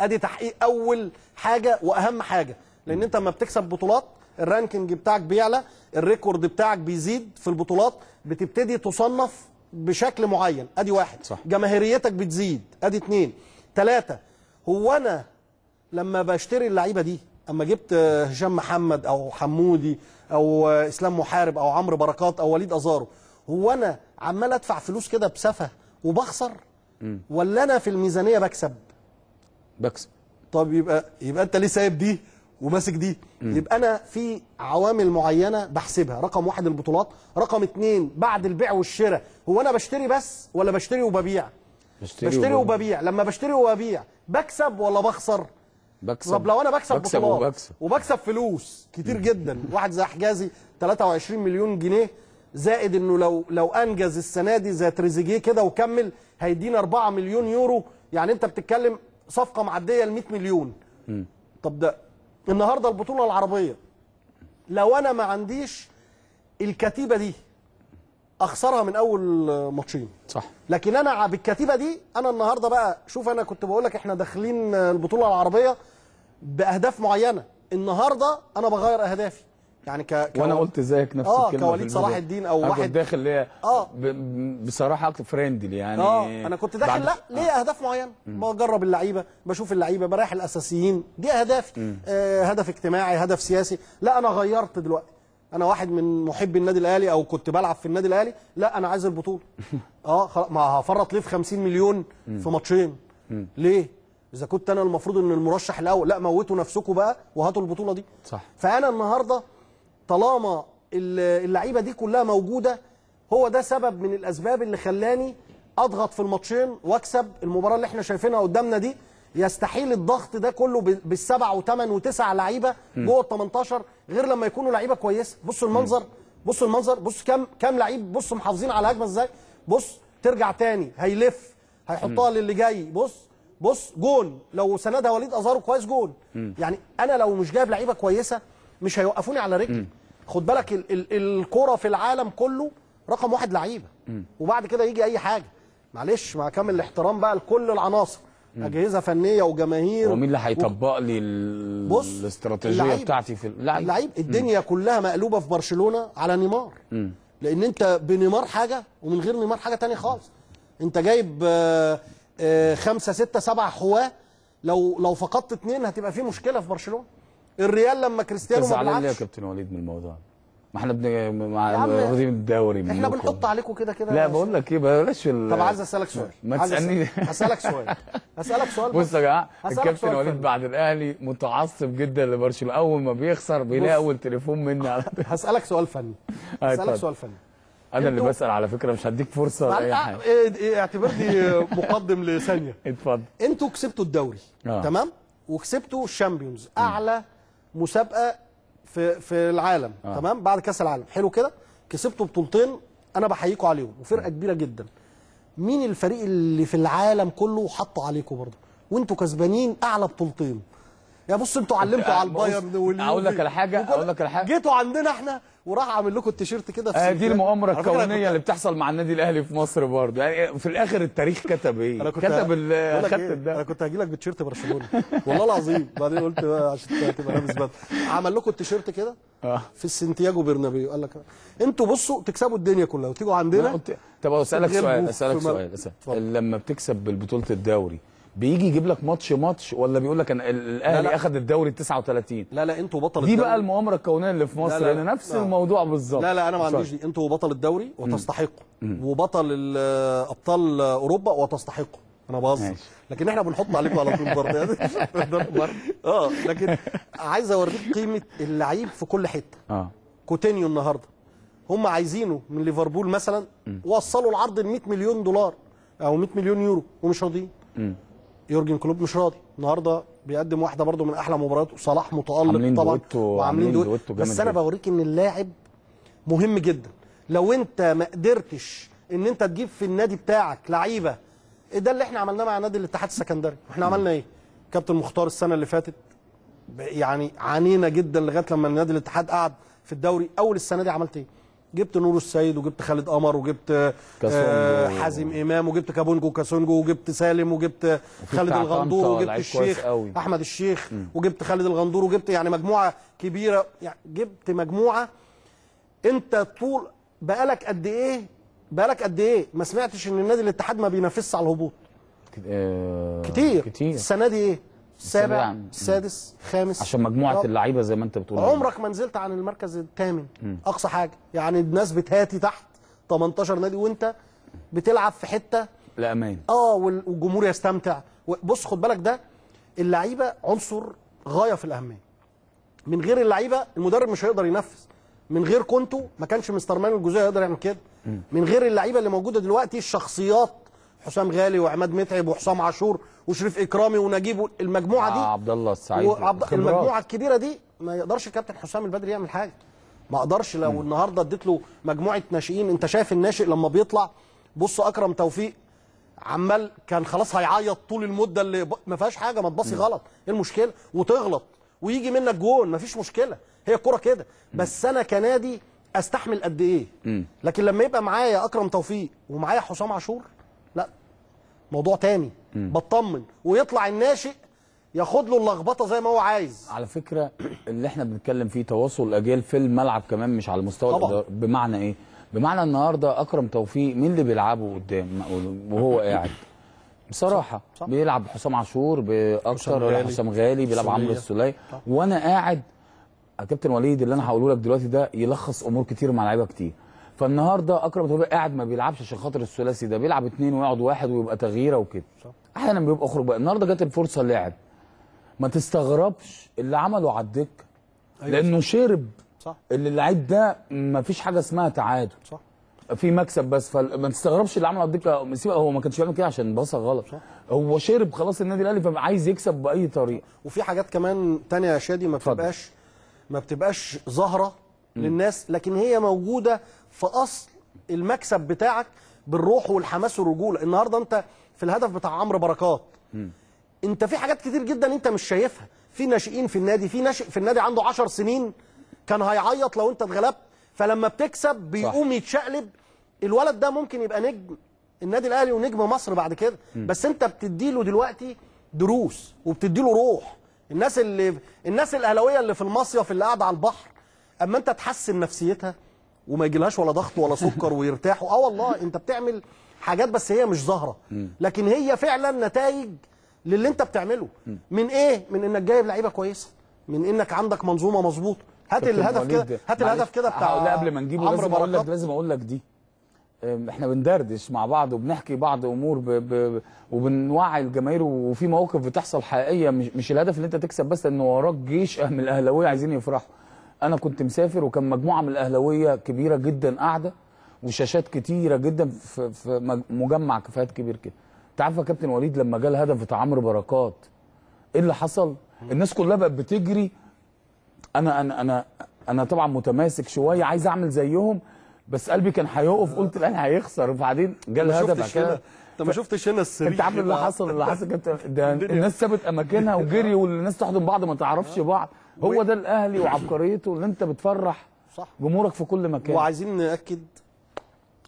ادي تحقيق اول حاجه واهم حاجه لان انت لما بتكسب بطولات الرانكينج بتاعك بيعلى الريكورد بتاعك بيزيد في البطولات بتبتدي تصنف بشكل معين ادي واحد صح. جماهيريتك بتزيد ادي اتنين تلاتة هو انا لما بشتري اللعيبه دي اما جبت هشام محمد او حمودي او اسلام محارب او عمرو بركات او وليد ازارو هو انا عمال ادفع فلوس كده بسفه وبخسر ولا انا في الميزانيه بكسب بكسب طب يبقى يبقى انت ليه سايب دي وماسك دي م. يبقى انا في عوامل معينه بحسبها رقم واحد البطولات رقم اتنين بعد البيع والشراء هو انا بشتري بس ولا بشتري وببيع بشتري, بشتري وببيع لما بشتري وببيع بكسب ولا بخسر بكسب طب لو انا بكسب, بكسب بطولات وبكسب. وبكسب فلوس كتير جدا واحد زي حجازي 23 مليون جنيه زائد انه لو لو انجز السنه دي زي تريزيجيه كده وكمل هيدينا 4 مليون يورو يعني انت بتتكلم صفقه معديه ال 100 مليون م. طب ده النهارده البطوله العربيه لو انا ما عنديش الكتيبه دي اخسرها من اول ماتشين صح لكن انا بالكتيبه دي انا النهارده بقى شوف انا كنت بقول لك احنا داخلين البطوله العربيه باهداف معينه النهارده انا بغير اهدافي يعني ك... وانا قلت زيك نفس آه الكلمه اه كوليد صلاح الدين او واحد كنت داخل ليه آه ب... بصراحه فريندلي يعني اه انا كنت داخل لا ليه آه. اهداف معينه بجرب اللعيبه بشوف اللعيبه بريح الاساسيين دي اهدافي آه هدف اجتماعي هدف سياسي لا انا غيرت دلوقتي انا واحد من محبي النادي الاهلي او كنت بلعب في النادي الاهلي لا انا عايز البطوله اه خلاص ما هفرط ليه في 50 مليون في ماتشين ليه اذا كنت انا المفروض ان المرشح الاول لا موتوا نفسكم بقى وهاتوا البطوله دي صح فانا النهارده طالما اللعيبه دي كلها موجوده هو ده سبب من الاسباب اللي خلاني اضغط في الماتشين واكسب المباراه اللي احنا شايفينها قدامنا دي يستحيل الضغط ده كله بالسبع وثمان وتسع لعيبه جوه ال 18 غير لما يكونوا لعيبه كويسه بصوا المنظر بصوا المنظر بص كام كام لعيب بصوا محافظين على هجمه ازاي بص ترجع تاني هيلف هيحطها للي جاي بص بص جون لو سندها وليد ازارو كويس جون يعني انا لو مش جايب لعيبه كويسه مش هيوقفوني على رجلي خد بالك ال ال الكرة في العالم كله رقم واحد لعيبة وبعد كده يجي أي حاجة معلش مع كامل الاحترام بقى لكل العناصر اجهزه فنيه وجماهير ومين اللي هيطبق لي الاستراتيجيه اللعيب. بتاعتي في اللعيب, اللعيب. الدنيا مم. كلها مقلوبه في برشلونه على نيمار مم. لان انت بنيمار حاجه ومن غير نيمار حاجه تانية خالص انت جايب آآ آه، آآ آه، خمسة ستة سبعة حواة لو لو فقدت اثنين هتبقى في مشكله في برشلونه الريال لما كريستيانو ما بيلعبش ليه يا كابتن وليد من الموضوع ما احنا بن مع واخدين الدوري احنا بنحط عليكم كده كده لا بقول لك ايه بلاش ال... طب عايز اسالك سؤال ما تسالنيش هسالك سؤال هسالك سؤال بص يا جماعه الكابتن وليد بعد الاهلي متعصب جدا لبرشلونه اول ما بيخسر بيلاقي اول تليفون مني على هسالك سؤال فني آه، هسالك سؤال فني انا اللي بسال على فكره مش هديك فرصه ولا اي حاجه إيه، إيه، اعتبرني مقدم لثانيه اتفضل انتوا كسبتوا الدوري آه. تمام وكسبتوا الشامبيونز اعلى مسابقه في في العالم آه. تمام بعد كاس العالم حلو كده كسبتوا بطولتين انا بحييكوا عليهم وفرقه كبيره جدا مين الفريق اللي في العالم كله حطوا عليكم برضه وانتوا كسبانين اعلى بطولتين يا بص انتوا علمتوا على البايرن واليوفي اقول لك على حاجه اقول لك على حاجه جيتوا عندنا احنا وراح عامل لكم التيشيرت كده في آه، دي المؤامره الكونيه اللي بتحصل مع النادي الاهلي في مصر برضه يعني في الاخر التاريخ كتب ايه كتب خدت ده انا كنت هاجي لك إيه؟ بتيشيرت برشلونه والله العظيم بعدين قلت بقى عشان تبقى لابس بدل عمل لكم التيشيرت كده آه. في السنتياجو برنابيو قال لك انتوا بصوا تكسبوا الدنيا كلها وتيجوا عندنا طب اسالك سؤال اسالك سؤال لما بتكسب بالبطوله الدوري بيجي يجيب لك ماتش ماتش ولا بيقول لك انا الاهلي اخذ الدوري 39 لا لا انتوا بطل الدوري دي بقى المؤامره الكونيه اللي في مصر لا لا نفس لا آه. الموضوع بالظبط لا لا انا ما عنديش دي انتوا بطل الدوري وتستحقوا وبطل ابطال اوروبا وتستحقوا انا بهزر لكن احنا بنحط عليكم على طول برضه اه لكن عايز اوريك قيمه اللعيب في كل حته اه كوتينيو النهارده هم عايزينه من ليفربول مثلا وصلوا العرض ل 100 مليون دولار او 100 مليون يورو ومش راضيين يورجن كلوب مش راضي النهارده بيقدم واحده برده من احلى مبارياته صلاح متالق طبعا وعاملين دويتو بس انا بوريك ان اللاعب مهم جدا لو انت ما قدرتش ان انت تجيب في النادي بتاعك لعيبه إيه ده اللي احنا عملناه مع نادي الاتحاد السكندري احنا عملنا ايه كابتن مختار السنه اللي فاتت يعني عانينا جدا لغايه لما نادي الاتحاد قعد في الدوري اول السنه دي عملت ايه جبت نور السيد وجبت خالد قمر وجبت آه حازم امام وجبت كابونجو وكاسونجو وجبت سالم وجبت خالد الغندور وجبت الشيخ احمد الشيخ م. وجبت خالد الغندور وجبت يعني مجموعه كبيره يعني جبت مجموعه انت طول بقالك قد ايه بقالك قد ايه ما سمعتش ان النادي الاتحاد ما بينافسش على الهبوط آه، كتير كتير السنه دي ايه سابع سادس خامس عشان مجموعه اللعيبه زي ما انت بتقول عمرك ما نزلت عن المركز الثامن اقصى حاجه يعني الناس بتهاتي تحت 18 نادي وانت بتلعب في حته الامان اه والجمهور يستمتع بص خد بالك ده اللعيبه عنصر غايه في الاهميه من غير اللعيبه المدرب مش هيقدر ينفذ من غير كونتو ما كانش مستر مان الجزئيه يقدر يعمل كده من غير اللعيبه اللي موجوده دلوقتي الشخصيات حسام غالي وعماد متعب وحسام عاشور وشريف اكرامي ونجيب المجموعه دي آه عبد الله السعيد وعبد المجموعه الكبيره دي ما يقدرش الكابتن حسام البدري يعمل حاجه ما اقدرش لو م. النهارده اديت له مجموعه ناشئين انت شايف الناشئ لما بيطلع بص اكرم توفيق عمال كان خلاص هيعيط طول المده اللي ب... ما فيهاش حاجه ما تباصي غلط ايه المشكله وتغلط ويجي منك جون ما فيش مشكله هي الكوره كده بس انا كنادي استحمل قد ايه لكن لما يبقى معايا اكرم توفيق ومعايا حسام عاشور موضوع تاني بطمن ويطلع الناشئ ياخد له اللخبطه زي ما هو عايز على فكره اللي احنا بنتكلم فيه تواصل الاجيال في الملعب كمان مش على المستوى طبعا. بمعنى ايه بمعنى النهارده اكرم توفيق مين اللي بيلعبه قدام وهو قاعد بصراحه صح. صح. بيلعب حسام عاشور باكتر حسام غالي بيلعب عمرو السليه وانا قاعد كابتن وليد اللي انا هقوله لك دلوقتي ده يلخص امور كتير مع لعيبه كتير فالنهارده اكرم توفيق قاعد ما بيلعبش عشان خاطر الثلاثي ده بيلعب اثنين ويقعد واحد ويبقى تغييره وكده احيانا بيبقى اخرج بقى النهارده جت الفرصه لعب ما تستغربش اللي عمله على الدكه أيوة لانه صح. شرب صح اللي اللعيب ده ما فيش حاجه اسمها تعادل صح في مكسب بس فما تستغربش اللي عمله على الدكه هو ما كانش بيعمل كده عشان باصه غلط صح. هو شرب خلاص النادي الاهلي فعايز يكسب باي طريقه وفي حاجات كمان ثانيه يا شادي ما بتبقاش ما بتبقاش ظاهره للناس لكن هي موجوده في اصل المكسب بتاعك بالروح والحماس والرجوله النهارده انت في الهدف بتاع عمرو بركات م. انت في حاجات كتير جدا انت مش شايفها في ناشئين في النادي في ناشئ في النادي عنده 10 سنين كان هيعيط لو انت اتغلبت فلما بتكسب بيقوم يتشقلب الولد ده ممكن يبقى نجم النادي الاهلي ونجم مصر بعد كده م. بس انت بتديله دلوقتي دروس وبتديله روح الناس اللي الناس الاهلاويه اللي في المصيف اللي قاعده على البحر اما انت تحسن نفسيتها وما يجيلهاش ولا ضغط ولا سكر ويرتاحوا اه والله انت بتعمل حاجات بس هي مش ظاهره لكن هي فعلا نتائج للي انت بتعمله من ايه من انك جايب لعيبه كويسه من انك عندك منظومه مظبوطه هات الهدف كده هات الهدف كده بتاع آه، لا قبل ما نجيبه لازم اقول لك لازم اقول لك دي احنا بندردش مع بعض وبنحكي بعض امور ب... ب... وبنوعي الجماهير وفي مواقف بتحصل حقيقيه مش, مش الهدف اللي انت تكسب بس ان وراك جيش من الاهلاويه عايزين يفرحوا انا كنت مسافر وكان مجموعه من الاهلاويه كبيره جدا قاعده وشاشات كتيره جدا في, في مجمع كفايات كبير كده انت عارف يا كابتن وليد لما جه الهدف بتاع عمرو بركات ايه اللي حصل الناس كلها بقت بتجري انا انا انا انا طبعا متماسك شويه عايز اعمل زيهم بس قلبي كان هيقف قلت الاهلي هيخسر وبعدين جه الهدف كده انت ما شفتش هنا السرير انت عارف اللي حصل اللي حصل كابتن ده الناس سابت اماكنها وجري والناس تحضن بعض ما تعرفش آه. بعض هو ده الاهلي وعبقريته اللي انت بتفرح صح جمهورك في كل مكان وعايزين ناكد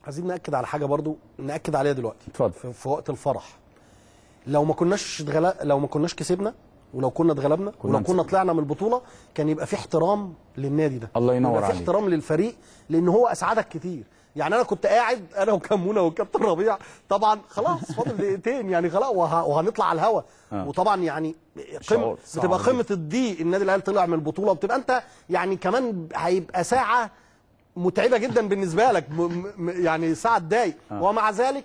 عايزين ناكد على حاجه برضو ناكد عليها دلوقتي اتفضل في, في وقت الفرح لو ما كناش اتغلا لو ما كناش كسبنا ولو كنا اتغلبنا ولو كنا طلعنا من البطوله كان يبقى في احترام للنادي ده الله ينور عليك في احترام للفريق لان هو اسعدك كتير يعني انا كنت قاعد انا وكمونه والكابتن ربيع طبعا خلاص فاضل دقيقتين يعني خلاص وهنطلع على الهوا آه. وطبعا يعني قمه بتبقى قمه الضيق النادي الاهلي طلع من البطوله وبتبقى انت يعني كمان هيبقى ساعه متعبه جدا بالنسبه لك يعني ساعه تضايق آه. ومع ذلك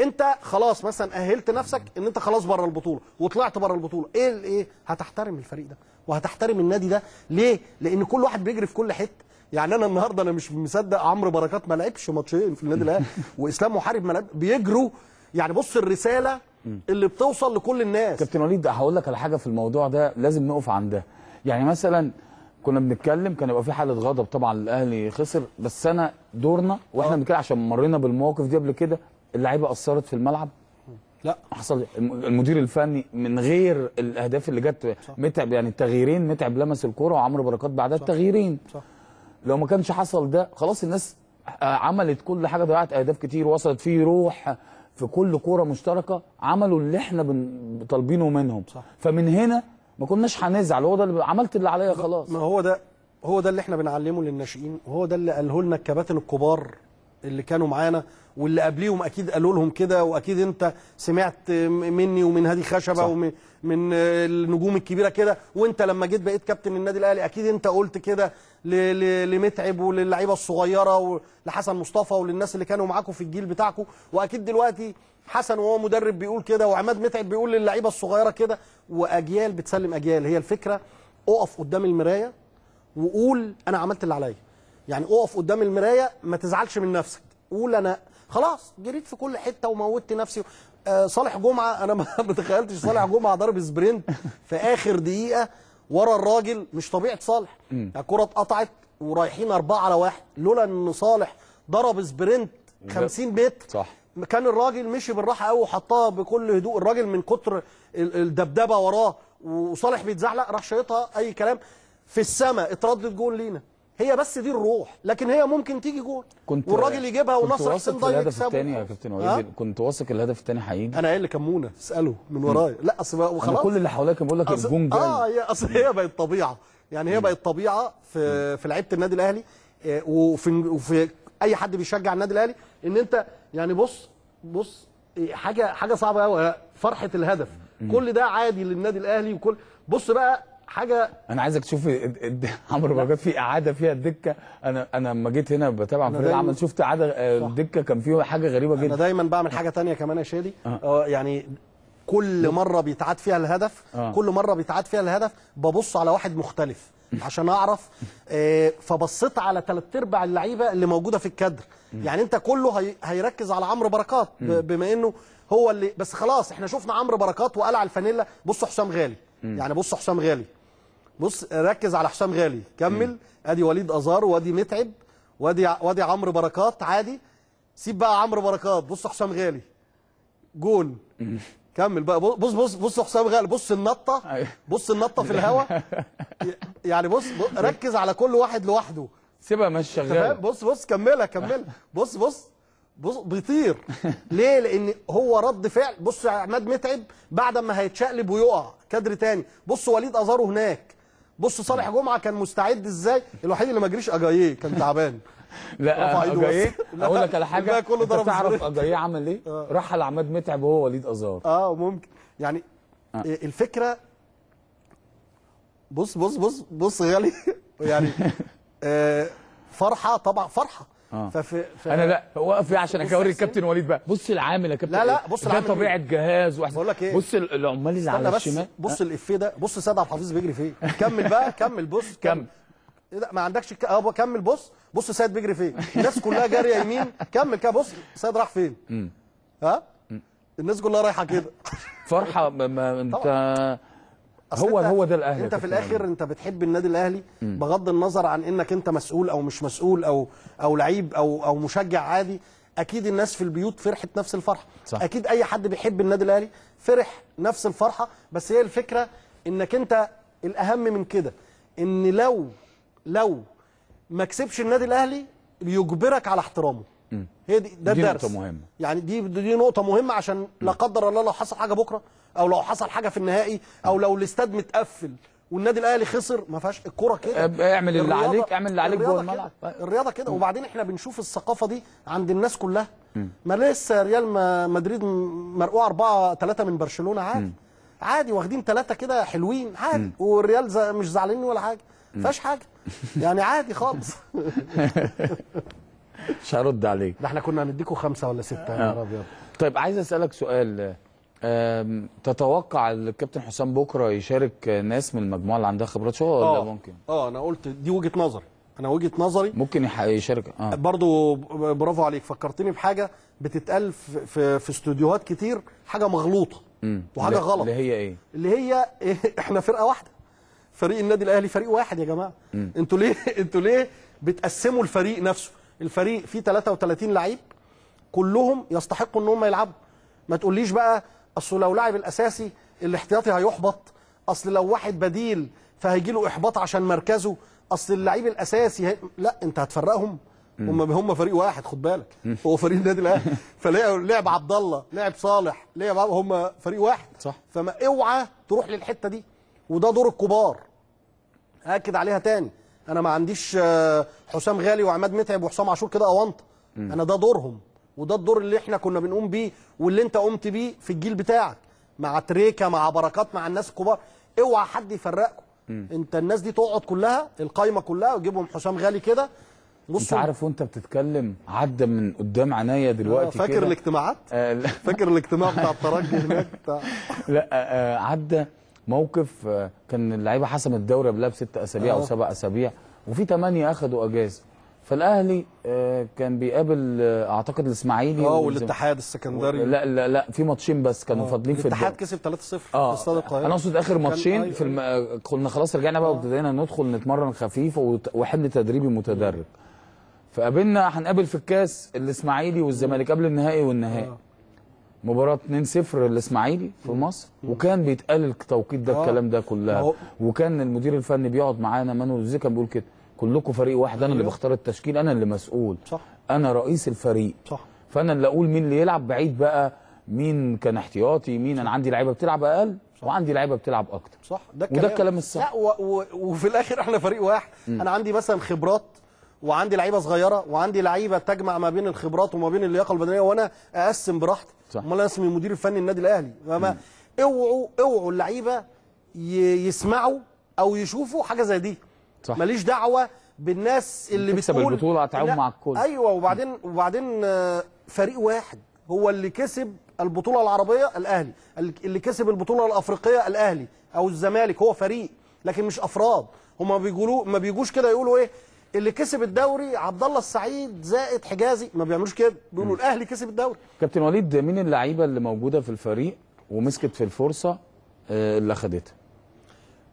انت خلاص مثلا اهلت نفسك ان انت خلاص بره البطوله وطلعت بره البطوله ايه ايه هتحترم الفريق ده وهتحترم النادي ده ليه لان كل واحد بيجري في كل حته يعني انا النهارده انا مش مصدق عمرو بركات ما لعبش ماتشين في النادي الاهلي واسلام محارب ما لعب بيجروا يعني بص الرساله اللي بتوصل لكل الناس كابتن وليد هقول لك على حاجه في الموضوع ده لازم نقف عندها يعني مثلا كنا بنتكلم كان يبقى في حاله غضب طبعا الاهلي خسر بس انا دورنا واحنا آه. بنتكلم عشان مرينا بالمواقف دي قبل كده اللعيبه اثرت في الملعب لا حصل المدير الفني من غير الاهداف اللي جت متعب يعني التغييرين متعب لمس الكوره وعمرو بركات بعدها التغييرين صح. لو ما كانش حصل ده خلاص الناس آه، عملت كل حاجه ضيعت اهداف كتير وصلت في روح في كل كوره مشتركه عملوا اللي احنا طالبينه منهم صح. فمن هنا ما كناش هنزعل هو ده اللي عملت اللي عليا خلاص ما هو ده هو ده اللي احنا بنعلمه للناشئين وهو ده اللي قاله لنا الكباتن الكبار اللي كانوا معانا واللي قبليهم اكيد قالوا لهم كده واكيد انت سمعت مني ومن هادي خشبه صح. ومن من النجوم الكبيره كده وانت لما جيت بقيت كابتن النادي الاهلي اكيد انت قلت كده لمتعب وللعيبه الصغيره ولحسن مصطفى وللناس اللي كانوا معاكم في الجيل بتاعكم واكيد دلوقتي حسن وهو مدرب بيقول كده وعماد متعب بيقول للعيبه الصغيره كده واجيال بتسلم اجيال هي الفكره اقف قدام المرايه وقول انا عملت اللي عليا يعني اقف قدام المرايه ما تزعلش من نفسك قول انا خلاص جريت في كل حته وموتت نفسي آه، صالح جمعه انا ما تخيلتش صالح جمعه ضرب سبرنت في اخر دقيقه ورا الراجل مش طبيعه صالح الكره يعني اتقطعت ورايحين أربعة على واحد لولا ان صالح ضرب سبرنت 50 متر صح كان الراجل مشي بالراحه قوي وحطها بكل هدوء الراجل من كتر الدبدبه وراه وصالح بيتزحلق راح شايطها اي كلام في السماء اتردد جول لينا هي بس دي الروح لكن هي ممكن تيجي جول والراجل يجيبها ونصر حسين ضايع الهدف الثاني يا كابتن وليد كنت واثق الهدف الثاني هيجي انا قايل لكمونه اساله من ورايا لا اصل وخلاص كل اللي حواليك بيقول لك الجون جاي اه يعني. هي اصل هي بقت طبيعه يعني هي بقت طبيعه في مم. في لعيبه النادي الاهلي آه، وفي وفي اي حد بيشجع النادي الاهلي ان انت يعني بص بص حاجه حاجه صعبه قوي فرحه الهدف مم. كل ده عادي للنادي الاهلي وكل بص بقى حاجه انا عايزك تشوف عمرو بركات في اعاده فيها الدكه انا انا لما جيت هنا بتابع فريق العمل شفت اعاده آه، الدكه كان فيها حاجه غريبه جدا انا دايما بعمل آه. حاجه تانية كمان يا شادي آه. آه، يعني كل مره بيتعاد فيها الهدف آه. كل مره بيتعاد فيها الهدف ببص على واحد مختلف عشان اعرف فبصيت على ثلاث ارباع اللعيبه اللي موجوده في الكادر يعني انت كله هي هيركز على عمرو بركات بما انه هو اللي بس خلاص احنا شفنا عمرو بركات وقلع الفانيلا بصوا حسام غالي يعني بص حسام غالي بص ركز على حسام غالي كمل ادي وليد ازار وادي متعب وادي وادي عمرو بركات عادي سيب بقى عمرو بركات بص حسام غالي جون كمل بقى بص بص بص حسام غالي بص النطه أيوه. بص النطه في الهوا يعني بص, بص ركز على كل واحد لوحده سيبها مش شغال بص بص كملها كملها بص بص بص بيطير ليه لان هو رد فعل بص يا عماد متعب بعد ما هيتشقلب ويقع كادر تاني بص وليد ازارو هناك بص صالح جمعه كان مستعد ازاي الوحيد اللي ما جريش اجاييه كان تعبان لا اجاييه اقول لك على حاجه كل ضرب تعرف اجاييه عمل ايه آه. على عماد متعب وهو وليد ازار اه ممكن يعني آه. إيه، الفكره بص بص بص بص غالي يعني آه فرحه طبعا فرحه آه. ففي ف... انا لا وقف عشان اوري الكابتن وليد بقى بص العامل يا كابتن لا لا إيه؟ بص العامل ده طبيعه جهاز واحسن بقول لك ايه بص العمال اللي على الشمال بص الافيه ده بص سيد عبد الحفيظ بيجري فين كمل بقى كمل بص كمل لا إيه ما عندكش اهو كمل بص بص سيد بيجري فين الناس كلها جاريه يمين كمل كده بص سيد راح فين ها الناس كلها رايحه كده فرحه ما انت هو هو ده الاهلي انت في الاخر انت بتحب النادي الاهلي بغض النظر عن انك انت مسؤول او مش مسؤول او او لعيب او او مشجع عادي اكيد الناس في البيوت فرحت نفس الفرحه صح. اكيد اي حد بيحب النادي الاهلي فرح نفس الفرحه بس هي الفكره انك انت الاهم من كده ان لو لو ما كسبش النادي الاهلي بيجبرك على احترامه هي دي ده الدرس دي نقطه مهمه يعني دي دي نقطه مهمه عشان لا قدر الله لو حصل حاجه بكره او لو حصل حاجه في النهائي او لو الاستاد متقفل والنادي الاهلي خسر ما فيهاش الكوره كده اعمل اللي عليك اعمل اللي عليك جوه الملعب الرياضه كده وبعدين احنا بنشوف الثقافه دي عند الناس كلها ما لسه ريال مدريد مرقوع 4 3 من برشلونه عادي م. عادي واخدين ثلاثه كده حلوين عادي م. والريال مش زعلانين ولا حاجه ما فيهاش حاجه يعني عادي خالص مش هرد عليك ده احنا كنا هنديكوا خمسه ولا سته يا آه. نهار ابيض طيب عايز اسالك سؤال تتوقع الكابتن حسام بكره يشارك ناس من المجموعه اللي عندها خبرات شويه ولا آه. ممكن؟ اه انا قلت دي وجهه نظري انا وجهه نظري ممكن يشارك اه برضه برافو عليك فكرتني بحاجه بتتقال في في استوديوهات كتير حاجه مغلوطه وحاجه غلط اللي هي ايه؟ اللي هي إيه؟ احنا فرقه واحده فريق النادي الاهلي فريق واحد يا جماعه انتوا ليه انتوا ليه بتقسموا الفريق نفسه؟ الفريق فيه 33 لعيب كلهم يستحقوا ان هم يلعبوا ما تقوليش بقى اصل لو لاعب الاساسي الاحتياطي هيحبط اصل لو واحد بديل فهيجي له احباط عشان مركزه اصل اللعيب الاساسي هي... لا انت هتفرقهم هم هم فريق واحد خد بالك هو فريق النادي الاهلي فلعب عبد الله لعب صالح لعب هم فريق واحد صح فما اوعى تروح للحته دي وده دور الكبار هاكد عليها تاني انا ما عنديش آه، حسام غالي وعماد متعب وحسام عاشور كده اونطه انا ده دورهم وده الدور اللي احنا كنا بنقوم بيه واللي انت قمت بيه في الجيل بتاعك مع تريكا مع بركات مع الناس الكبار اوعى حد يفرقكم انت الناس دي تقعد كلها القايمه كلها وتجيبهم حسام غالي كده بص انت عارف وانت بتتكلم عدى من قدام عينيا دلوقتي آه، فاكر الاجتماعات آه، فاكر الاجتماع بتاع الترجي هناك بتاع لا آه، عدى موقف كان اللعيبه حسمت الدوري قبلها بست اسابيع او سبع اسابيع وفي ثمانيه اخذوا اجازه فالاهلي آه، كان بيقابل آه، اعتقد الاسماعيلي اه والاتحاد السكندري لا لا لا في ماتشين بس كانوا آه، فاضلين في الاتحاد كسب 3-0 آه في استاد القاهره انا اقصد اخر ماتشين أيوة، في الم... قلنا أيوة. خلاص رجعنا بقى وابتدينا ندخل نتمرن خفيف وحمل تدريبي متدرج فقابلنا هنقابل في الكاس الاسماعيلي والزمالك قبل النهائي آه. مباراة 2-0 الاسماعيلي في مصر وكان بيتقال التوقيت ده الكلام ده كلها وكان المدير الفني بيقعد معانا مانويل زي كان بيقول كده كلكم فريق واحد انا اللي أيوه. بختار التشكيل انا اللي مسؤول صح انا رئيس الفريق صح فانا اللي اقول مين اللي يلعب بعيد بقى مين كان احتياطي مين انا عندي لعيبه بتلعب اقل صح. وعندي لعيبه بتلعب اكتر صح ده الكلام وده الكلام الصح لا و... و... وفي الاخر احنا فريق واحد م. انا عندي مثلا خبرات وعندي لعيبه صغيره وعندي لعيبه تجمع ما بين الخبرات وما بين اللياقه البدنيه وانا اقسم براحتي امال انا اسمي المدير الفني النادي الاهلي فما اوعوا اوعوا اللعيبه ي... يسمعوا او يشوفوا حاجه زي دي صح. ماليش دعوه بالناس اللي بتكسب البطوله هتعاون مع الكل ايوه وبعدين وبعدين آه، فريق واحد هو اللي كسب البطوله العربيه الاهلي اللي كسب البطوله الافريقيه الاهلي او الزمالك هو فريق لكن مش افراد هما بيقولوا ما بيجوش كده يقولوا ايه اللي كسب الدوري عبد الله السعيد زائد حجازي ما بيعملوش كده بيقولوا الاهلي كسب الدوري كابتن وليد مين اللعيبه اللي موجوده في الفريق ومسكت في الفرصه آه، اللي اخذتها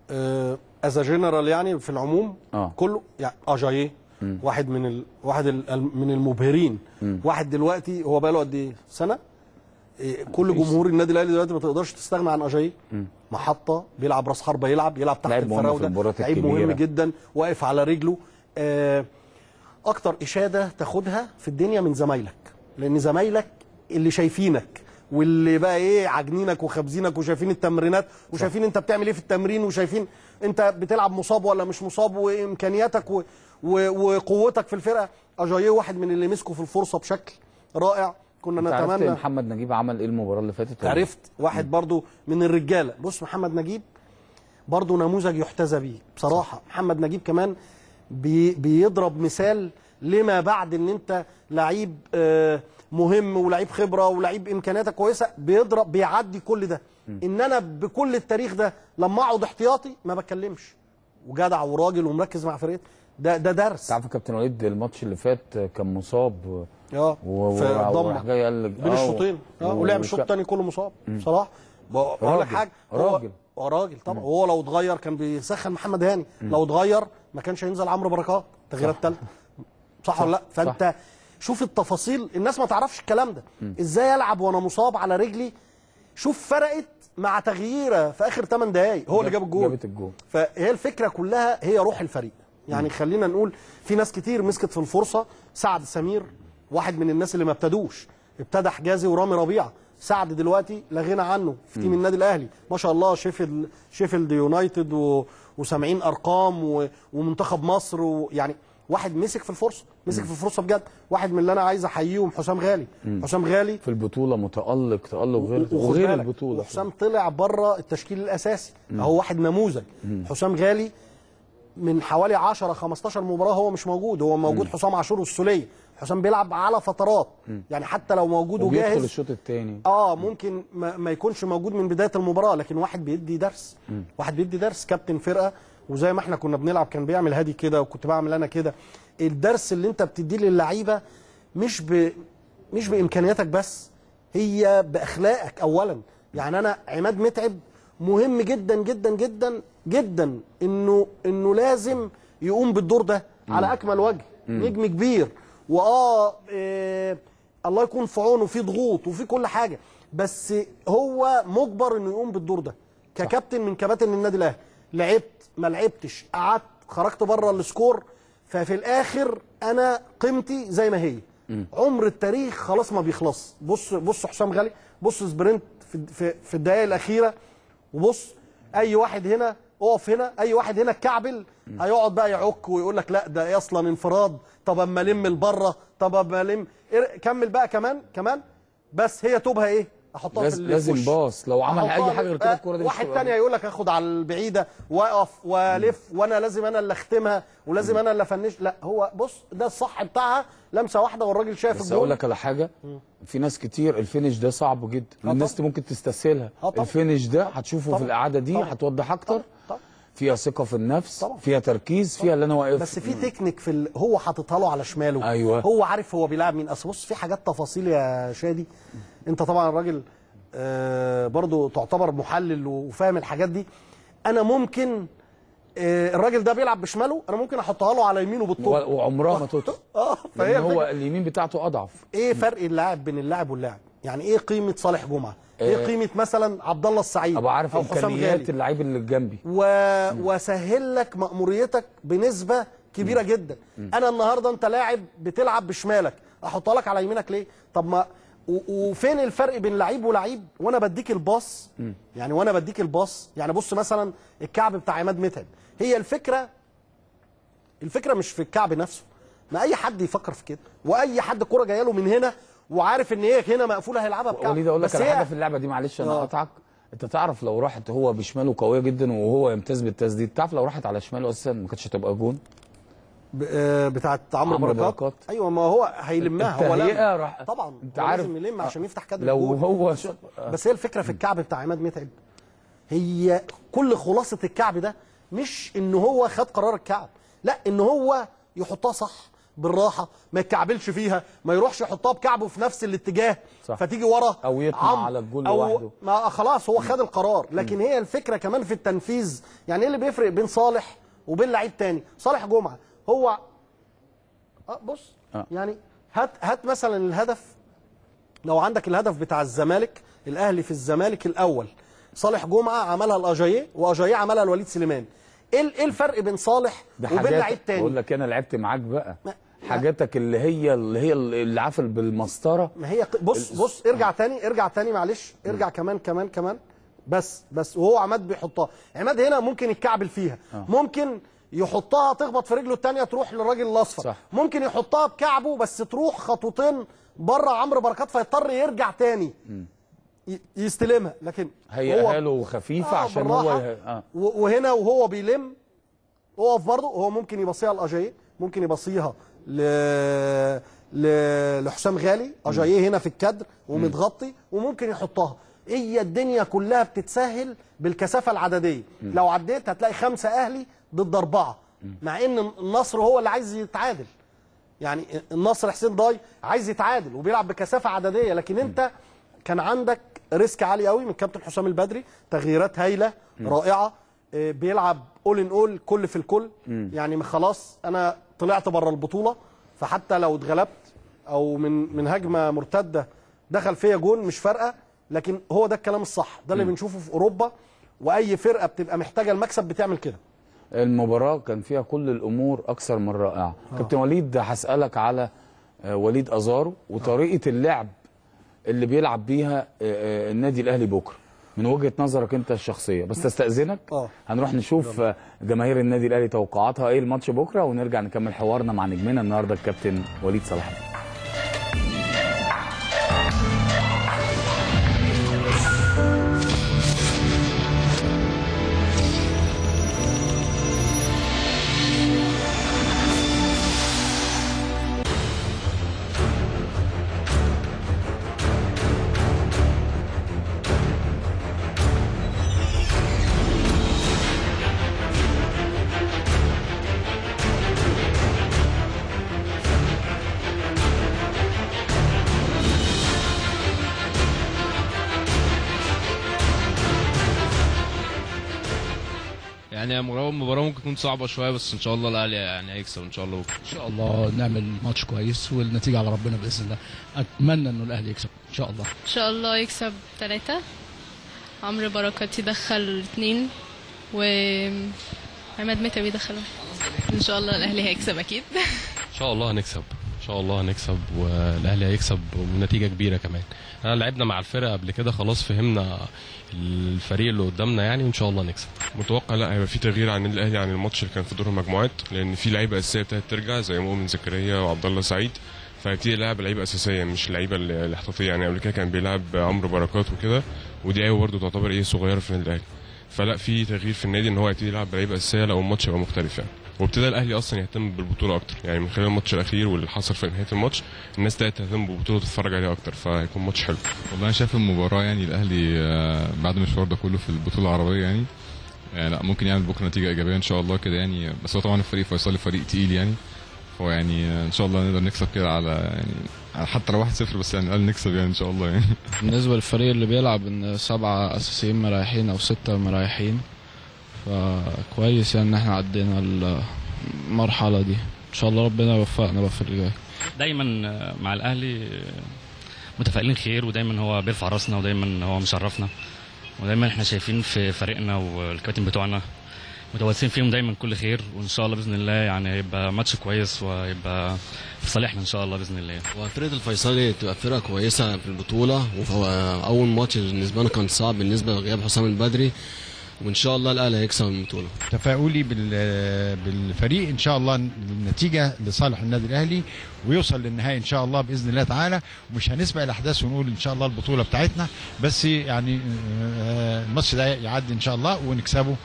أه از جنرال يعني في العموم آه. كله يعني اجاييه واحد من ال... واحد ال... من المبهرين م. واحد دلوقتي هو بقى له قد ايه سنه إيه، كل جمهور النادي الاهلي دلوقتي ما تقدرش تستغنى عن اجاييه محطه بيلعب راس حربه يلعب يلعب تحت الفراوده لعيب مهم جدا واقف على رجله آه اكتر اشاده تاخدها في الدنيا من زمايلك لان زمايلك اللي شايفينك واللي بقى ايه عاجنينك وخابزينك وشايفين التمرينات وشايفين انت بتعمل ايه في التمرين وشايفين انت بتلعب مصاب ولا مش مصاب وامكانياتك و... و... وقوتك في الفرقه اجاييه واحد من اللي مسكوا في الفرصه بشكل رائع كنا نتمنى عرفت محمد نجيب عمل ايه المباراه اللي فاتت عرفت واحد برده برضو من الرجاله بص محمد نجيب برضو نموذج يحتذى به بصراحه صح. محمد نجيب كمان بي... بيضرب مثال لما بعد ان انت لعيب آه، مهم ولعيب خبره ولعيب امكانياتك كويسه بيضرب بيعدي كل ده ان انا بكل التاريخ ده لما اقعد احتياطي ما بتكلمش وجدع وراجل ومركز مع فرقتي ده ده درس تعرف كابتن وليد الماتش اللي فات كان مصاب اه وراح جاي قال بين آه، الشوطين اه ولعب الشوط الثاني كله مصاب بصراحه بقول لك حاجه راجل هو راجل آه، طبعا وهو لو اتغير كان بيسخن محمد هاني لو اتغير ما كانش هينزل عمرو بركات التغييرات الثالثه صح, صح ولا لا فانت صح. شوف التفاصيل الناس ما تعرفش الكلام ده ازاي العب وانا مصاب على رجلي شوف فرقت مع تغييره في اخر 8 دقائق هو اللي جاب الجول جابت الجول فهي الفكره كلها هي روح الفريق يعني م. خلينا نقول في ناس كتير مسكت في الفرصه سعد سمير واحد من الناس اللي ما ابتدوش ابتدى حجازي ورامي ربيعه سعد دلوقتي لا غنى عنه في تيم النادي الاهلي ما شاء الله شيفيلد شيفيلد يونايتد و... وسامعين ارقام و... ومنتخب مصر ويعني واحد مسك في الفرصه مسك في الفرصه بجد واحد من اللي انا عايز احييهم حسام غالي مم. حسام غالي في البطوله متالق تالق غير غير البطوله حسام طلع بره التشكيل الاساسي هو واحد نموذج حسام غالي من حوالي 10 15 مباراه هو مش موجود هو موجود مم. حسام عاشور والسوليه حسام بيلعب على فترات مم. يعني حتى لو موجود وجاهز بيدخل الشوط الثاني اه ممكن ما, ما يكونش موجود من بدايه المباراه لكن واحد بيدي درس مم. واحد بيدي درس كابتن فرقه وزي ما احنا كنا بنلعب كان بيعمل هادي كده وكنت بعمل انا كده الدرس اللي انت بتديه للعيبه مش ب... مش بامكانياتك بس هي باخلاقك اولا يعني انا عماد متعب مهم جدا جدا جدا جدا انه انه لازم يقوم بالدور ده على اكمل وجه نجم كبير واه إيه الله يكون في عونه في ضغوط وفي كل حاجه بس هو مجبر انه يقوم بالدور ده ككابتن من كباتن النادي الاهلي لعبت ما لعبتش قعدت خرجت بره السكور ففي الآخر أنا قيمتي زي ما هي م. عمر التاريخ خلاص ما بيخلص بص بص حسام غالي بص سبرنت في, في, في الدقائق الأخيرة وبص أي واحد هنا اقف هنا اي واحد هنا اتكعبل هيقعد بقى يعك ويقول لك لا ده إيه اصلا انفراد طب اما الم لبره طب اما الم كمل بقى كمان كمان بس هي توبها ايه احطها في لازم باص لو عمل اي حاجه غير كده الكوره دي واحد تاني هيقول لك اخد على البعيده واقف والف وانا لازم انا اللي اختمها ولازم انا اللي افنش لا هو بص ده الصح بتاعها لمسه واحده والراجل شايف الجول بس اقول لك على حاجه في ناس كتير الفينش ده صعب جدا الناس ممكن تستسهلها الفينش ده هتشوفه في الاعاده دي هتوضح اكتر طب. طب. فيها ثقه في النفس طبعا. فيها تركيز طبعا. فيها اللي انا واقف بس في تكنيك في ال... هو حاططها له على شماله أيوة. هو عارف هو بيلعب مين اصل بص في حاجات تفاصيل يا شادي انت طبعا راجل آه برضو تعتبر محلل وفاهم الحاجات دي انا ممكن آه الراجل ده بيلعب بشماله انا ممكن احطها له على يمينه بالطول وعمرها ما تطلع اه فهي هو اليمين بتاعته اضعف ايه فرق اللاعب بين اللاعب واللاعب يعني ايه قيمه صالح جمعه إيه, ايه قيمه مثلا عبد الله السعيد ابو عارف امكانيات اللعيب اللي جنبي و... وسهل لك ماموريتك بنسبه كبيره مم. جدا مم. انا النهارده انت لاعب بتلعب بشمالك احطها لك على يمينك ليه طب ما و... وفين الفرق بين لعيب ولعيب وانا بديك الباص يعني وانا بديك الباص يعني بص مثلا الكعب بتاع عماد متعب هي الفكره الفكره مش في الكعب نفسه ما اي حد يفكر في كده واي حد كوره جايه له من هنا وعارف ان هي هنا مقفوله هيلعبها بكعب وليد اقول لك على حاجه في اللعبه دي معلش انا اقطعك آه. انت تعرف لو راحت هو بشماله قويه جدا وهو يمتاز بالتسديد تعرف لو راحت على شماله اساسا ما كانتش هتبقى جون آه، بتاعت عمرو بركات. بركات ايوه ما هو هيلمها هو لا طبعا انت عارف لازم يلم آه، عشان يفتح كادر لو الجول. هو ش... بس هي الفكره في الكعب بتاع عماد متعب هي كل خلاصه الكعب ده مش ان هو خد قرار الكعب لا ان هو يحطها صح بالراحه ما يتكعبلش فيها ما يروحش يحطها بكعبه في نفس الاتجاه صح. فتيجي ورا او يطمع على الجول أو لوحده ما خلاص هو خد القرار لكن هي الفكره كمان في التنفيذ يعني ايه اللي بيفرق بين صالح وبين لعيب تاني صالح جمعه هو أه بص آه. يعني هات هات مثلا الهدف لو عندك الهدف بتاع الزمالك الاهلي في الزمالك الاول صالح جمعه عملها الاجاييه واجاييه عملها الوليد سليمان ايه ايه الفرق بين صالح وبين لعيب تاني بقول لك انا لعبت معاك بقى حاجتك اللي هي اللي هي اللي عافل بالمسطره ما هي بص بص ارجع تاني ارجع تاني معلش ارجع كمان كمان كمان بس بس وهو عماد بيحطها عماد هنا ممكن يتكعبل فيها آه. ممكن يحطها تخبط في رجله الثانيه تروح للراجل الاصفر صح. ممكن يحطها بكعبه بس تروح خطوتين بره عمرو بركات فيضطر يرجع تاني م. يستلمها لكن هيئها له خفيفه آه عشان هو آه. وهنا وهو بيلم اقف برضه هو ممكن يبصيها لاجاي ممكن يبصيها ل... ل... لحسام غالي اجاييه هنا في الكادر ومتغطي وممكن يحطها هي الدنيا كلها بتتسهل بالكثافه العدديه لو عديت هتلاقي خمسه اهلي ضد اربعه مع ان النصر هو اللي عايز يتعادل يعني النصر حسين ضاي عايز يتعادل وبيلعب بكثافه عدديه لكن انت كان عندك ريسك عالي قوي من كابتن حسام البدري تغييرات هايله رائعه آه، بيلعب اول ان اول كل في الكل يعني خلاص انا طلعت بره البطوله فحتى لو اتغلبت او من من هجمه مرتده دخل فيا جون مش فارقه لكن هو ده الكلام الصح ده اللي م. بنشوفه في اوروبا واي فرقه بتبقى محتاجه المكسب بتعمل كده المباراه كان فيها كل الامور اكثر من رائعه آه. كابتن وليد هسالك على آه، وليد ازارو وطريقه آه. اللعب اللي بيلعب بيها آه، النادي الاهلي بكره من وجهه نظرك انت الشخصيه بس استاذنك آه. هنروح نشوف جماهير النادي الاهلي توقعاتها ايه الماتش بكره ونرجع نكمل حوارنا مع نجمنا النهارده الكابتن وليد صلاح الدين هتكون صعبه شويه بس ان شاء الله الاهلي يعني هيكسب ان شاء الله ان شاء الله نعمل ماتش كويس والنتيجه على ربنا باذن الله اتمنى انه الاهلي يكسب ان شاء الله ان شاء الله يكسب ثلاثه عمرو بركات يدخل اثنين و عماد بيدخلوا ان شاء الله الاهلي هيكسب اكيد ان شاء الله هنكسب ان شاء الله هنكسب والاهلي هيكسب ونتيجه كبيره كمان انا لعبنا مع الفرقه قبل كده خلاص فهمنا الفريق اللي قدامنا يعني وان شاء الله نكسب متوقع لا هيبقى في تغيير عن النادي الاهلي عن الماتش اللي كان في دور المجموعات لان في لعيبه اساسيه ابتدت ترجع زي مؤمن زكريا وعبد الله سعيد فهيبتدي يلعب لعيبه اساسيه مش اللعيبه الاحتياطيه يعني قبل كده كان بيلعب عمرو بركات وكده ودي ايوه برده تعتبر ايه صغيره في النادي الاهلي فلا في تغيير في النادي ان هو هيبتدي يلعب لعيبه اساسيه لو الماتش يبقى مختلف يعني وابتدى الاهلي اصلا يهتم بالبطوله اكتر يعني من خلال الماتش الاخير واللي حصل في نهايه الماتش الناس بدات تهتم بالبطوله وتتفرج عليها اكتر فهيكون ماتش حلو والله انا شايف المباراه يعني الاهلي آه، بعد المشوار ده كله في البطوله العربيه يعني آه، لا ممكن يعمل بكره نتيجه ايجابيه ان شاء الله كده يعني بس هو طبعا الفريق فيصلي فريق تقيل يعني هو يعني آه، ان شاء الله نقدر نكسب كده على يعني حتى لو 1-0 بس يعني قال نكسب يعني ان شاء الله يعني بالنسبه للفريق اللي بيلعب ان سبعه اساسيين مريحين او سته مريحين فكويس يعني ان احنا عدينا المرحله دي ان شاء الله ربنا يوفقنا بقى في اللي جاي دايما آه، مع الاهلي آه، متفائلين خير ودايما هو بيرفع راسنا ودايما هو مشرفنا ودايما احنا شايفين في فريقنا والكابتن بتوعنا متواصلين فيهم دايما كل خير وان شاء الله باذن الله يعني هيبقى ماتش كويس وهيبقى في صالحنا ان شاء الله باذن الله وفرقه الفيصلي تبقى فرقه كويسه في البطوله واول ماتش بالنسبه لنا كان صعب بالنسبه لغياب حسام البدري وان شاء الله الاهلي هيكسب البطوله تفاؤلي بالفريق ان شاء الله النتيجه لصالح النادي الاهلي ويوصل للنهائي ان شاء الله باذن الله تعالى ومش هنسبق الاحداث ونقول ان شاء الله البطوله بتاعتنا بس يعني الماتش آه، ده يعدي ان شاء الله ونكسبه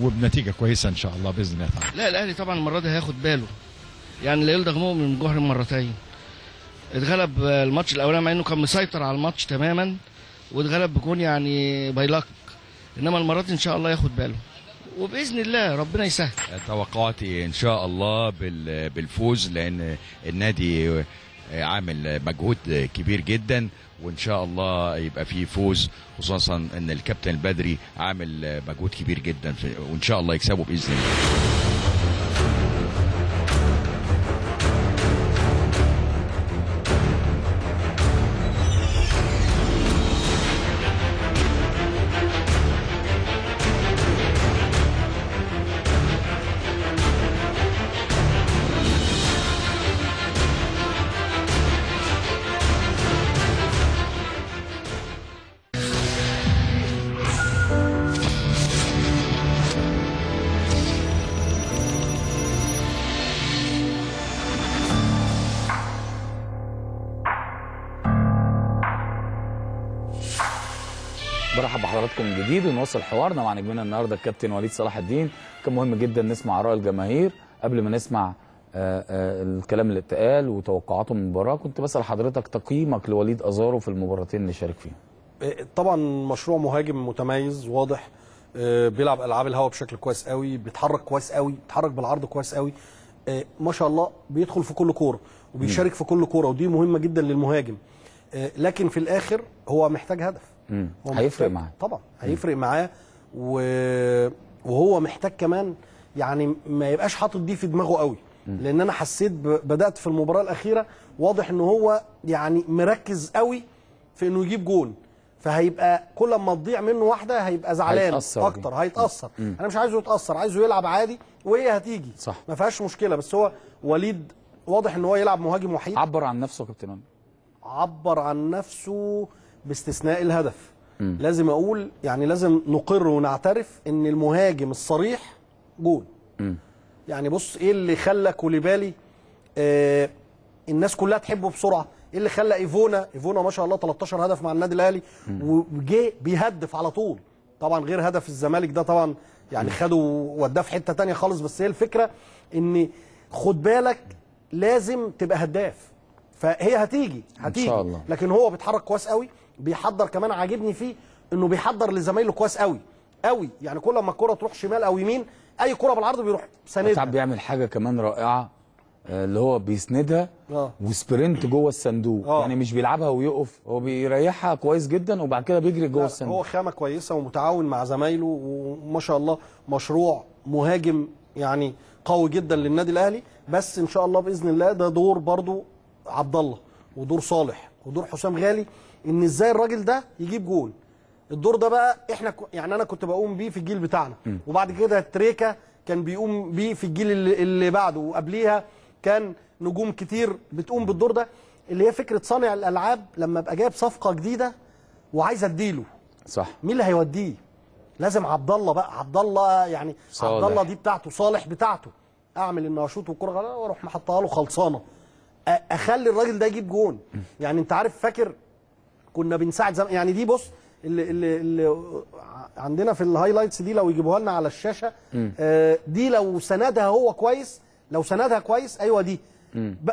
وبنتيجه كويسه ان شاء الله باذن الله تعالى لا الاهلي طبعا المره دي هياخد باله يعني لا يلدغ مؤمن من جهر مرتين اتغلب الماتش الاولاني مع انه كان مسيطر على الماتش تماما واتغلب بجون يعني باي لك انما المرات دي ان شاء الله ياخد باله وباذن الله ربنا يسهل توقعاتي ان شاء الله بالفوز لان النادي عامل مجهود كبير جدا وان شاء الله يبقى فيه فوز خصوصا ان الكابتن البدري عامل مجهود كبير جدا وان شاء الله يكسبه باذن الله نواصل حوارنا مع نجمنا النهارده الكابتن وليد صلاح الدين كان مهم جدا نسمع اراء الجماهير قبل ما نسمع آه، آه، الكلام اللي اتقال وتوقعاته من المباراه كنت بسال حضرتك تقييمك لوليد ازارو في المباراتين اللي شارك فيهم آه، طبعا مشروع مهاجم متميز واضح بيلعب العاب الهواء بشكل كويس قوي بيتحرك كويس قوي بيتحرك بالعرض كويس قوي ما شاء الله بيدخل في كل كوره وبيشارك في كل كوره ودي مهمه جدا للمهاجم آه، لكن في الاخر هو محتاج هدف هو محتاج هيفرق معاه طبعا هيفرق معاه و... وهو محتاج كمان يعني ما يبقاش حاطط دي في دماغه قوي مم. لان انا حسيت ب... بدات في المباراه الاخيره واضح ان هو يعني مركز قوي في انه يجيب جون فهيبقى كل ما تضيع منه واحده هيبقى زعلان هيتأثر اكتر هيتاثر مم. انا مش عايزه يتاثر عايزه يلعب عادي وهي هتيجي صح ما فيهاش مشكله بس هو وليد واضح ان هو يلعب مهاجم وحيد عبر عن نفسه يا كابتن عبر عن نفسه باستثناء الهدف م. لازم اقول يعني لازم نقر ونعترف ان المهاجم الصريح جول م. يعني بص ايه اللي خلى كوليبالي آه الناس كلها تحبه بسرعه ايه اللي خلى ايفونا ايفونا ما شاء الله 13 هدف مع النادي الاهلي وجه بيهدف على طول طبعا غير هدف الزمالك ده طبعا يعني خده وداه في حته ثانيه خالص بس هي الفكره ان خد بالك لازم تبقى هداف فهي هتيجي هتيجي ان شاء الله لكن هو بيتحرك كويس قوي بيحضر كمان عاجبني فيه انه بيحضر لزمايله كويس قوي قوي يعني كل ما الكره تروح شمال او يمين اي كره بالعرض بيروح ساندها ساعات بيعمل حاجه كمان رائعه آه، اللي هو بيسندها آه. وسبرنت جوه الصندوق آه. يعني مش بيلعبها ويقف هو بيريحها كويس جدا وبعد كده بيجري جوه الصندوق هو خامه كويسه ومتعاون مع زمايله وما شاء الله مشروع مهاجم يعني قوي جدا للنادي الاهلي بس ان شاء الله باذن الله ده دور برضو عبد الله ودور صالح ودور حسام غالي ان ازاي الراجل ده يجيب جول الدور ده بقى احنا يعني انا كنت بقوم بيه في الجيل بتاعنا م. وبعد كده تريكا كان بيقوم بيه في الجيل اللي, اللي بعده وقبليها كان نجوم كتير بتقوم بالدور ده اللي هي فكره صانع الالعاب لما ابقى جايب صفقه جديده وعايز اديله صح مين اللي هيوديه لازم عبد الله بقى عبد الله يعني صالح. عبد الله دي بتاعته صالح بتاعته اعمل ان اشوط والكره واروح محطها له خلصانه اخلي الراجل ده يجيب جون يعني انت عارف فاكر كنا بنساعد زم... يعني دي بص اللي, اللي, اللي عندنا في الهايلايتس دي لو يجيبوها لنا على الشاشه آه دي لو سندها هو كويس لو سندها كويس ايوه دي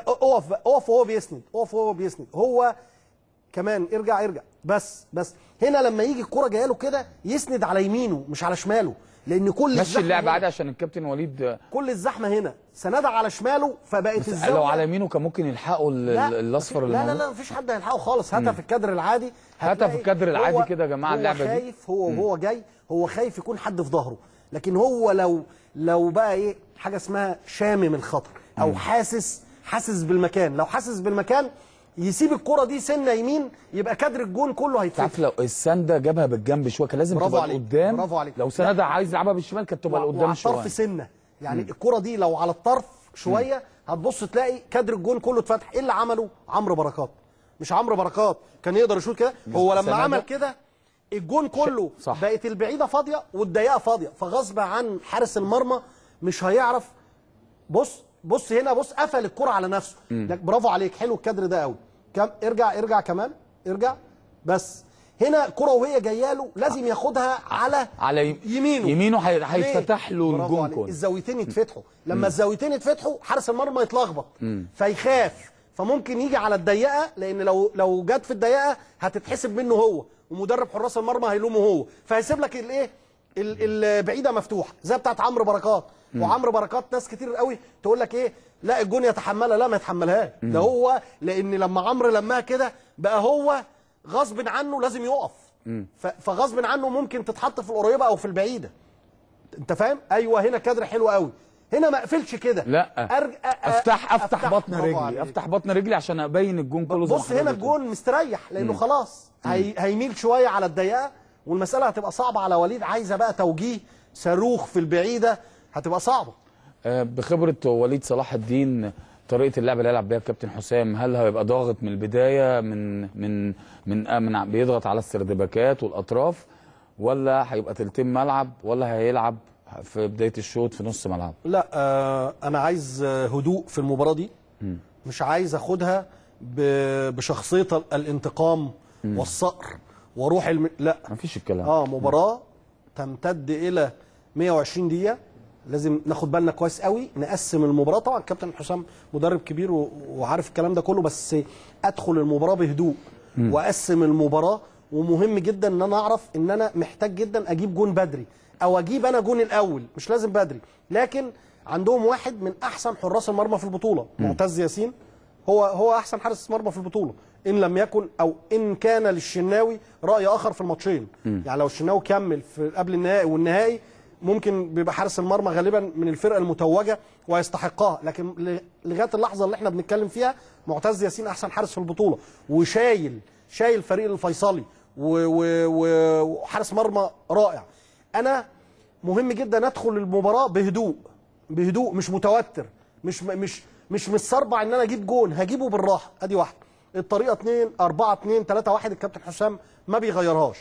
اقف اقف وهو بيسند اقف وهو بيسند هو كمان ارجع ارجع بس بس هنا لما يجي الكوره جايه له كده يسند على يمينه مش على شماله لان كل مشي اللعب عادي عشان الكابتن وليد كل الزحمه هنا سندها على شماله فبقت الزحمه لو على يمينه كان ممكن يلحقوا الاصفر لا لا لا مفيش حد هيلحقه خالص هاتها في الكادر العادي هاتها في الكادر العادي كده يا جماعه اللعبه دي هو خايف هو وهو جاي هو خايف يكون حد في ظهره لكن هو لو لو بقى ايه حاجه اسمها شامم الخطر او حاسس حاسس بالمكان لو حاسس بالمكان يسيب الكره دي سنه يمين يبقى كادر الجون كله هيتفتح عارف لو السنده جابها بالجنب شويه كان لازم تبقى قدام برافو عليك لو سنده عايز يلعبها بالشمال كانت تبقى لقدام شويه الطرف سنه يعني الكره دي لو على الطرف شويه هتبص تلاقي كادر الجون كله اتفتح ايه اللي عمله عمرو بركات مش عمرو بركات كان يقدر يشوط كده هو لما عمل كده الجون كله صح. بقت البعيده فاضيه والضيقه فاضيه فغصب عن حارس المرمى مش هيعرف بص بص هنا بص قفل الكرة على نفسه برافو عليك حلو الكادر ده قوي كم ارجع ارجع كمان ارجع بس هنا كرة وهي جايه له لازم ياخدها على على يمينه يمينه هيتفتح له الجون كله الزاويتين يتفتحوا لما الزاويتين يتفتحوا حارس المرمى يتلخبط فيخاف فممكن يجي على الضيقه لان لو لو جت في الضيقه هتتحسب منه هو ومدرب حراس المرمى هيلومه هو فهيسيب لك الايه البعيده مفتوحه زي بتاعت عمرو بركات وعمرو بركات ناس كتير قوي تقول لك ايه لا الجون يتحملها لا ما يتحملهاش ده هو لان لما عمرو لماها كده بقى هو غصب عنه لازم يقف فغصب عنه ممكن تتحط في القريبه او في البعيده انت فاهم ايوه هنا كادر حلو قوي هنا ما اقفلش كده لا أرج... افتح افتح, أفتح بطن رجلي افتح بطن رجلي عشان ابين الجون كله بص هنا الجون مستريح لانه مم. خلاص هي... هيميل شويه على الضيقه والمساله هتبقى صعبه على وليد عايزه بقى توجيه صاروخ في البعيده هتبقى صعبه آه، بخبره وليد صلاح الدين طريقه اللعب اللي هيلعب بيها الكابتن حسام هل هيبقى ضاغط من البدايه من من من, آه، من بيضغط على السردباكات والاطراف ولا هيبقى تلتين ملعب ولا هيلعب في بدايه الشوط في نص ملعب لا آه انا عايز هدوء في المباراه دي م. مش عايز اخدها بشخصيه الانتقام م. والصقر وروح الم... لا مفيش الكلام اه مباراه م. تمتد الى 120 دقيقه لازم ناخد بالنا كويس قوي نقسم المباراه طبعا كابتن حسام مدرب كبير وعارف الكلام ده كله بس ادخل المباراه بهدوء واقسم المباراه ومهم جدا ان انا اعرف ان انا محتاج جدا اجيب جون بدري او اجيب انا جون الاول مش لازم بدري لكن عندهم واحد من احسن حراس المرمى في البطوله معتز ياسين هو هو احسن حارس مرمى في البطوله ان لم يكن او ان كان للشناوي راي اخر في الماتشين يعني لو الشناوي كمل في قبل النهائي والنهائي ممكن بيبقى حارس المرمى غالبا من الفرقه المتوجه ويستحقها لكن لغايه اللحظه اللي احنا بنتكلم فيها معتز ياسين احسن حارس في البطوله وشايل شايل فريق الفيصلي وحارس مرمى رائع انا مهم جدا ادخل المباراه بهدوء بهدوء مش متوتر مش مش مش متسربع ان انا اجيب جون هجيبه بالراحه ادي واحده الطريقه 2 4 2 3 1 الكابتن حسام ما بيغيرهاش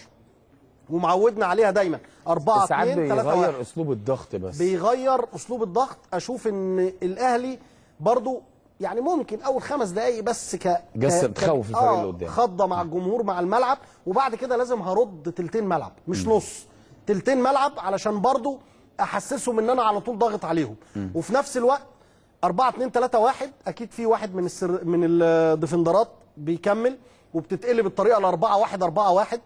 ومعودنا عليها دايما 4 2 3 1 بيغير اسلوب الضغط بس بيغير اسلوب الضغط اشوف ان الاهلي برضو يعني ممكن اول خمس دقائق بس ك جسد تخوف الفريق اللي آه، قدام خضه مع الجمهور مع الملعب وبعد كده لازم هرد تلتين ملعب مش م. نص تلتين ملعب علشان برضو احسسهم ان انا على طول ضاغط عليهم م. وفي نفس الوقت 4 2 3 1 اكيد في واحد من السر من الديفندرات بيكمل وبتتقلب الطريقه ل 4 1 4 1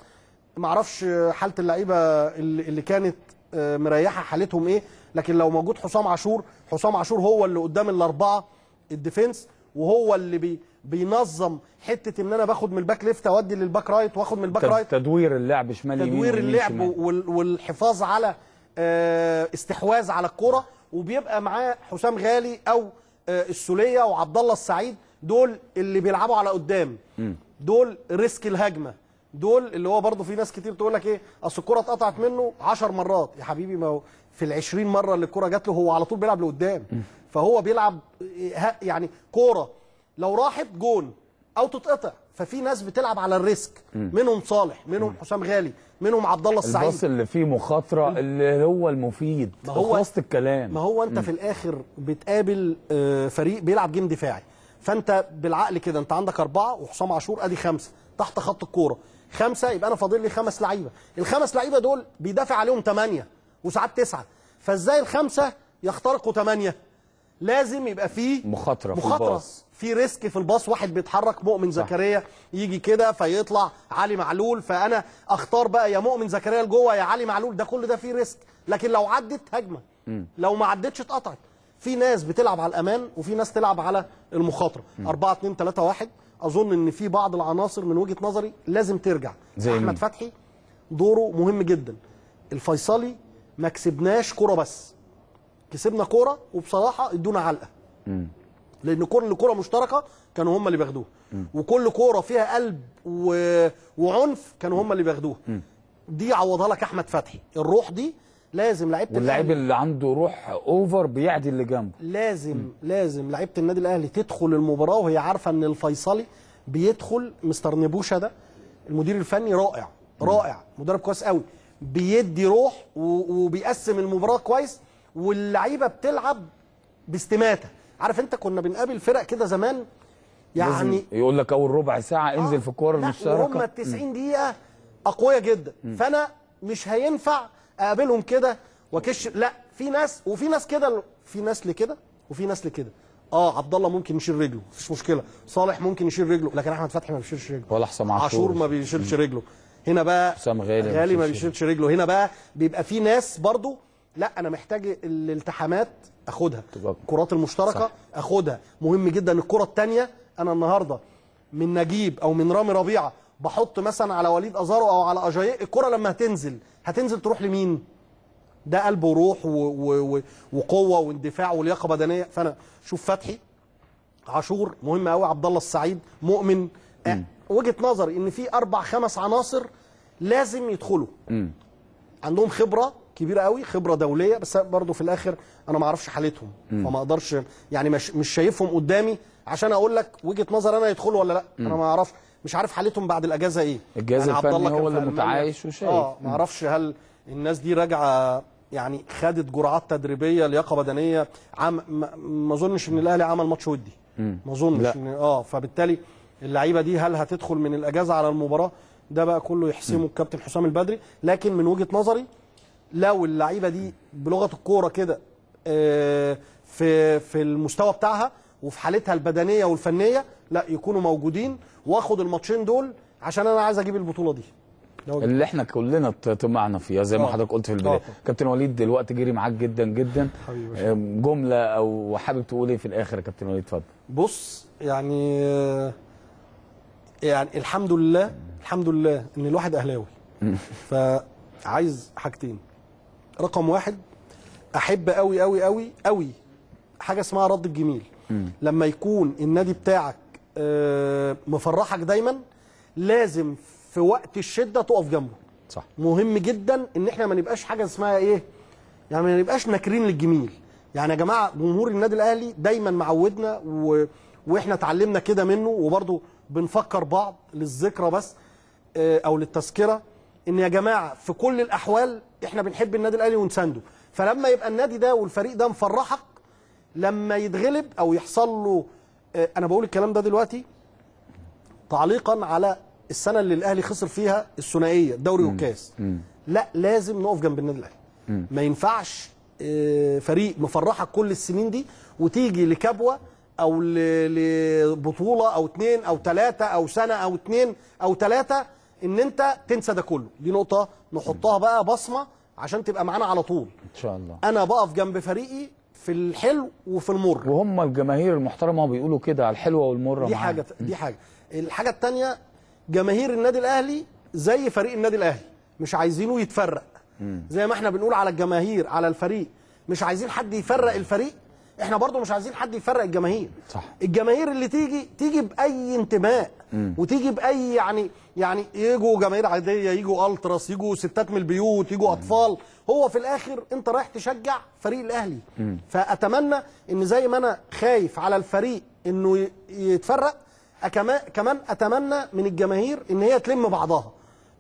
ما اعرفش حاله اللعيبه اللي كانت آه، مريحه حالتهم ايه لكن لو موجود حسام عاشور حسام عاشور هو اللي قدام الاربعه الديفنس وهو اللي بي بينظم حته ان انا باخد من الباك ليفت اودي للباك رايت واخد من الباك رايت تدوير اللعب شمال يمين تدوير اللعب والحفاظ على آه، استحواذ على الكره وبيبقى معاه حسام غالي او آه، السوليه وعبد الله السعيد دول اللي بيلعبوا على قدام دول ريسك الهجمه دول اللي هو برضه في ناس كتير تقول لك ايه اصل الكره اتقطعت منه 10 مرات يا حبيبي ما هو في ال 20 مره اللي الكره جات له هو على طول بيلعب لقدام فهو بيلعب إيه، يعني كوره لو راحت جون او تتقطع ففي ناس بتلعب على الريسك منهم صالح منهم حسام غالي منهم عبد الله السعيد الباص اللي فيه مخاطره اللي هو المفيد ما هو خلاصه الكلام ما هو انت في الاخر بتقابل آه، فريق بيلعب جيم دفاعي فانت بالعقل كده انت عندك اربعه وحسام عاشور ادي خمسه تحت خط الكوره خمسه يبقى انا فاضل لي خمس لعيبه الخمس لعيبه دول بيدافع عليهم ثمانيه وساعات تسعه فازاي الخمسه يخترقوا ثمانيه لازم يبقى فيه مخاطره مخاطره في ريسك في الباص واحد بيتحرك مؤمن زكريا يجي كده فيطلع علي معلول فانا اختار بقى يا مؤمن زكريا لجوه يا علي معلول ده كل ده فيه ريسك لكن لو عدت هجمه م. لو ما عدتش اتقطعت في ناس بتلعب على الامان وفي ناس تلعب على المخاطره 4 2 3 1 اظن ان في بعض العناصر من وجهه نظري لازم ترجع زي احمد فتحي دوره مهم جدا الفيصلي ما كسبناش كوره بس كسبنا كوره وبصراحه ادونا علقه م. لان كل كوره مشتركه كانوا هم اللي بياخدوها وكل كوره فيها قلب و... وعنف كانوا هم اللي بياخدوها دي عوضها لك احمد فتحي الروح دي لازم لعيبه واللعيب اللي عنده روح اوفر بيعدي اللي جنبه لازم م. لازم لعيبه النادي الاهلي تدخل المباراه وهي عارفه ان الفيصلي بيدخل مستر نبوشه ده المدير الفني رائع م. رائع مدرب كويس قوي بيدي روح وبيقسم المباراه كويس واللعيبه بتلعب باستماته عارف انت كنا بنقابل فرق كده زمان يعني يقول لك اول ربع ساعه آه. انزل آه في الكوره المشتركه هم 90 دقيقه اقوياء جدا م. فانا مش هينفع اقابلهم كده واكش لا في ناس وفي ناس كده في ناس لكده وفي ناس لكده اه عبد الله ممكن يشيل رجله مفيش مشكله صالح ممكن يشيل رجله لكن احمد فتحي ما بيشيلش رجله ولا حسام عاشور عاشور ما بيشيلش رجله هنا بقى حسام غالي, غالي ما بيشيلش رجله هنا بقى بيبقى في ناس برضو لا انا محتاج الالتحامات اخدها الكرات المشتركه صح. اخدها مهم جدا الكره الثانيه انا النهارده من نجيب او من رامي ربيعه بحط مثلا على وليد ازارو او على اجاي الكره لما هتنزل هتنزل تروح لمين ده قلب وروح و... و... و... وقوه واندفاع ولياقه بدنيه فانا شوف فتحي عاشور مهم قوي عبد الله السعيد مؤمن أه وجهه نظري ان في اربع خمس عناصر لازم يدخلوا م. عندهم خبره كبيره قوي خبره دوليه بس برضو في الاخر انا ما اعرفش حالتهم م. فما اقدرش يعني مش, مش شايفهم قدامي عشان اقول لك وجهه نظر انا يدخلوا ولا لا م. انا ما اعرفش مش عارف حالتهم بعد الاجازه ايه الجهاز يعني الفني هو اللي متعايش وشايف اه ما اعرفش هل الناس دي راجعه يعني خدت جرعات تدريبيه لياقه بدنيه عم ما اظنش ان الاهلي عمل ماتش ودي ما اظنش ان اه فبالتالي اللعيبه دي هل هتدخل من الاجازه على المباراه ده بقى كله يحسمه الكابتن حسام البدري لكن من وجهه نظري لو اللعيبه دي بلغه الكوره كده آه، في في المستوى بتاعها وفي حالتها البدنيه والفنيه لا يكونوا موجودين واخد الماتشين دول عشان انا عايز اجيب البطوله دي اللي احنا كلنا طمعنا فيها زي ما آه. حضرتك قلت في البدايه آه. كابتن وليد الوقت جري معاك جدا جدا جمله او حابب تقول ايه في الاخر يا كابتن وليد اتفضل بص يعني يعني الحمد لله الحمد لله ان الواحد اهلاوي فعايز حاجتين رقم واحد احب قوي قوي قوي قوي حاجه اسمها رد الجميل لما يكون النادي بتاعك آه، مفرحك دايما لازم في وقت الشده تقف جنبه صح مهم جدا ان احنا ما نبقاش حاجه اسمها ايه يعني ما نبقاش ناكرين للجميل يعني يا جماعه جمهور النادي الاهلي دايما معودنا و... واحنا اتعلمنا كده منه وبرضه بنفكر بعض للذكرى بس آه، او للتذكره ان يا جماعه في كل الاحوال احنا بنحب النادي الاهلي ونسانده فلما يبقى النادي ده والفريق ده مفرحك لما يتغلب او يحصل له آه، انا بقول الكلام ده دلوقتي تعليقا على السنه اللي الاهلي خسر فيها الثنائيه الدوري والكاس لا لازم نقف جنب النادي الاهلي ما ينفعش آه، فريق مفرحك كل السنين دي وتيجي لكبوه او لبطوله او اتنين او تلاته او سنه او اتنين او تلاته ان انت تنسى ده كله دي نقطه نحطها بقى بصمه عشان تبقى معانا على طول ان شاء الله انا بقف جنب فريقي في الحلو وفي المر وهم الجماهير المحترمه بيقولوا كده على الحلوه والمره دي حاجه دي حاجه الحاجه الثانيه جماهير النادي الاهلي زي فريق النادي الاهلي مش عايزينه يتفرق زي ما احنا بنقول على الجماهير على الفريق مش عايزين حد يفرق الفريق احنا برضو مش عايزين حد يفرق الجماهير صح الجماهير اللي تيجي تيجي باي انتماء م. وتيجي باي يعني يعني يجوا جماهير عاديه يجوا التراس يجوا ستات من البيوت يجوا اطفال هو في الاخر انت رايح تشجع فريق الاهلي م. فاتمنى ان زي ما انا خايف على الفريق انه يتفرق كمان اتمنى من الجماهير ان هي تلم بعضها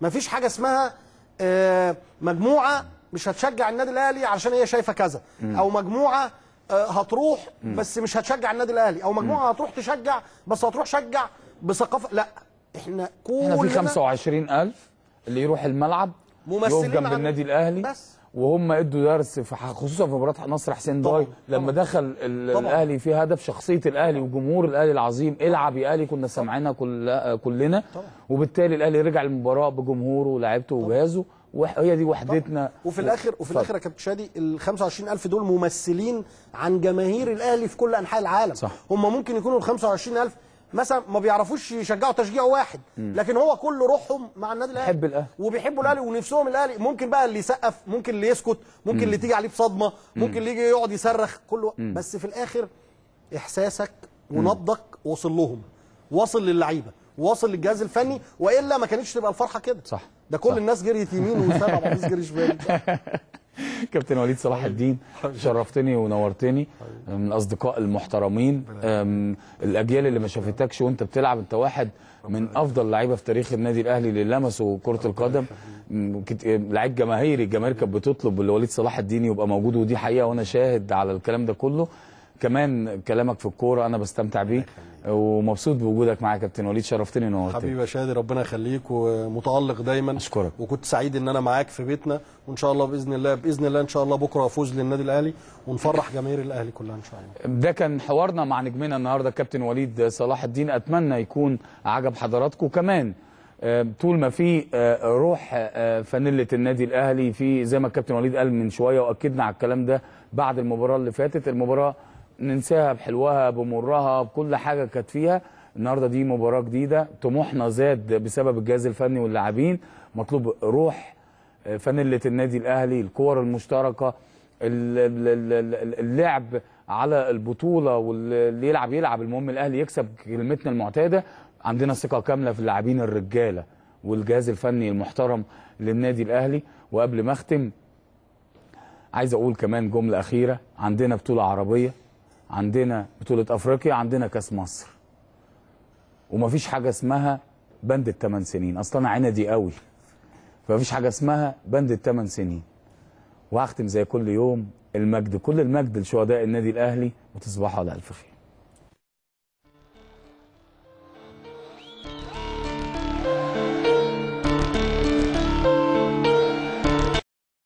مفيش حاجه اسمها آه، مجموعه مش هتشجع النادي الاهلي عشان هي شايفه كذا او مجموعه آه، هتروح بس مش هتشجع النادي الاهلي او مجموعه هتروح تشجع بس هتروح شجع بثقافه لا احنا كلنا احنا في 25000 اللي يروح الملعب ممثلين جنب النادي الاهلي بس وهم ادوا درس في خصوصا في مباراه نصر حسين داي لما طبعًا دخل الاهلي في هدف شخصيه الاهلي وجمهور الاهلي العظيم العب يا اهلي كنا سامعينها كل آه، كلنا طبعًا وبالتالي الاهلي رجع المباراه بجمهوره ولاعيبته وجهازه وهي دي وحدتنا وفي و... الاخر وفي الاخر يا كابتن شادي ال 25000 دول ممثلين عن جماهير الاهلي في كل انحاء العالم صح. هم ممكن يكونوا ال 25000 مثلا ما بيعرفوش يشجعوا تشجيع واحد لكن هو كل روحهم مع النادي الاهلي بيحب الاهلي وبيحبوا الاهلي ونفسهم الاهلي ممكن بقى اللي يسقف ممكن اللي يسكت ممكن اللي تيجي عليه بصدمه ممكن اللي يجي يقعد يصرخ كله بس في الاخر احساسك ونبضك وصل لهم وصل للعيبه واصل للجهاز الفني والا ما كانتش تبقى الفرحه كده صح ده كل صح. الناس جريت يمين ويسار عبد العزيز جري شمال كابتن وليد صلاح الدين شرفتني ونورتني من الاصدقاء المحترمين الاجيال اللي ما شافتكش وانت بتلعب انت واحد من افضل لعيبه في تاريخ النادي الاهلي اللي لمسوا كره القدم لعيب جماهيري الجماهير كانت بتطلب لوليد صلاح الدين يبقى موجود ودي حقيقه وانا شاهد على الكلام ده كله كمان كلامك في الكوره انا بستمتع بيه ومبسوط بوجودك معايا يا كابتن وليد شرفتني ونورتني حبيبي يا شادي ربنا يخليك ومتالق دايما اشكرك وكنت سعيد ان انا معاك في بيتنا وان شاء الله باذن الله باذن الله ان شاء الله بكره افوز للنادي الاهلي ونفرح جماهير الاهلي كلها ان شاء الله ده كان حوارنا مع نجمنا النهارده الكابتن وليد صلاح الدين اتمنى يكون عجب حضراتكم كمان آه، طول ما في آه، روح آه، فانيله النادي الاهلي في زي ما الكابتن وليد قال من شويه واكدنا على الكلام ده بعد المباراه اللي فاتت المباراه ننساها بحلوها بمرها بكل حاجه كانت فيها النهارده دي مباراه جديده طموحنا زاد بسبب الجهاز الفني واللاعبين مطلوب روح فانله النادي الاهلي الكور المشتركه اللعب على البطوله واللي يلعب يلعب المهم الاهلي يكسب كلمتنا المعتاده عندنا ثقه كامله في اللاعبين الرجاله والجهاز الفني المحترم للنادي الاهلي وقبل ما اختم عايز اقول كمان جمله اخيره عندنا بطوله عربيه عندنا بطولة أفريقيا عندنا كأس مصر ومفيش حاجة اسمها بند الثمان سنين أصلا أنا دي قوي فمفيش حاجة اسمها بند الثمان سنين وهختم زي كل يوم المجد كل المجد لشهداء النادي الأهلي وتصبحوا على ألف خير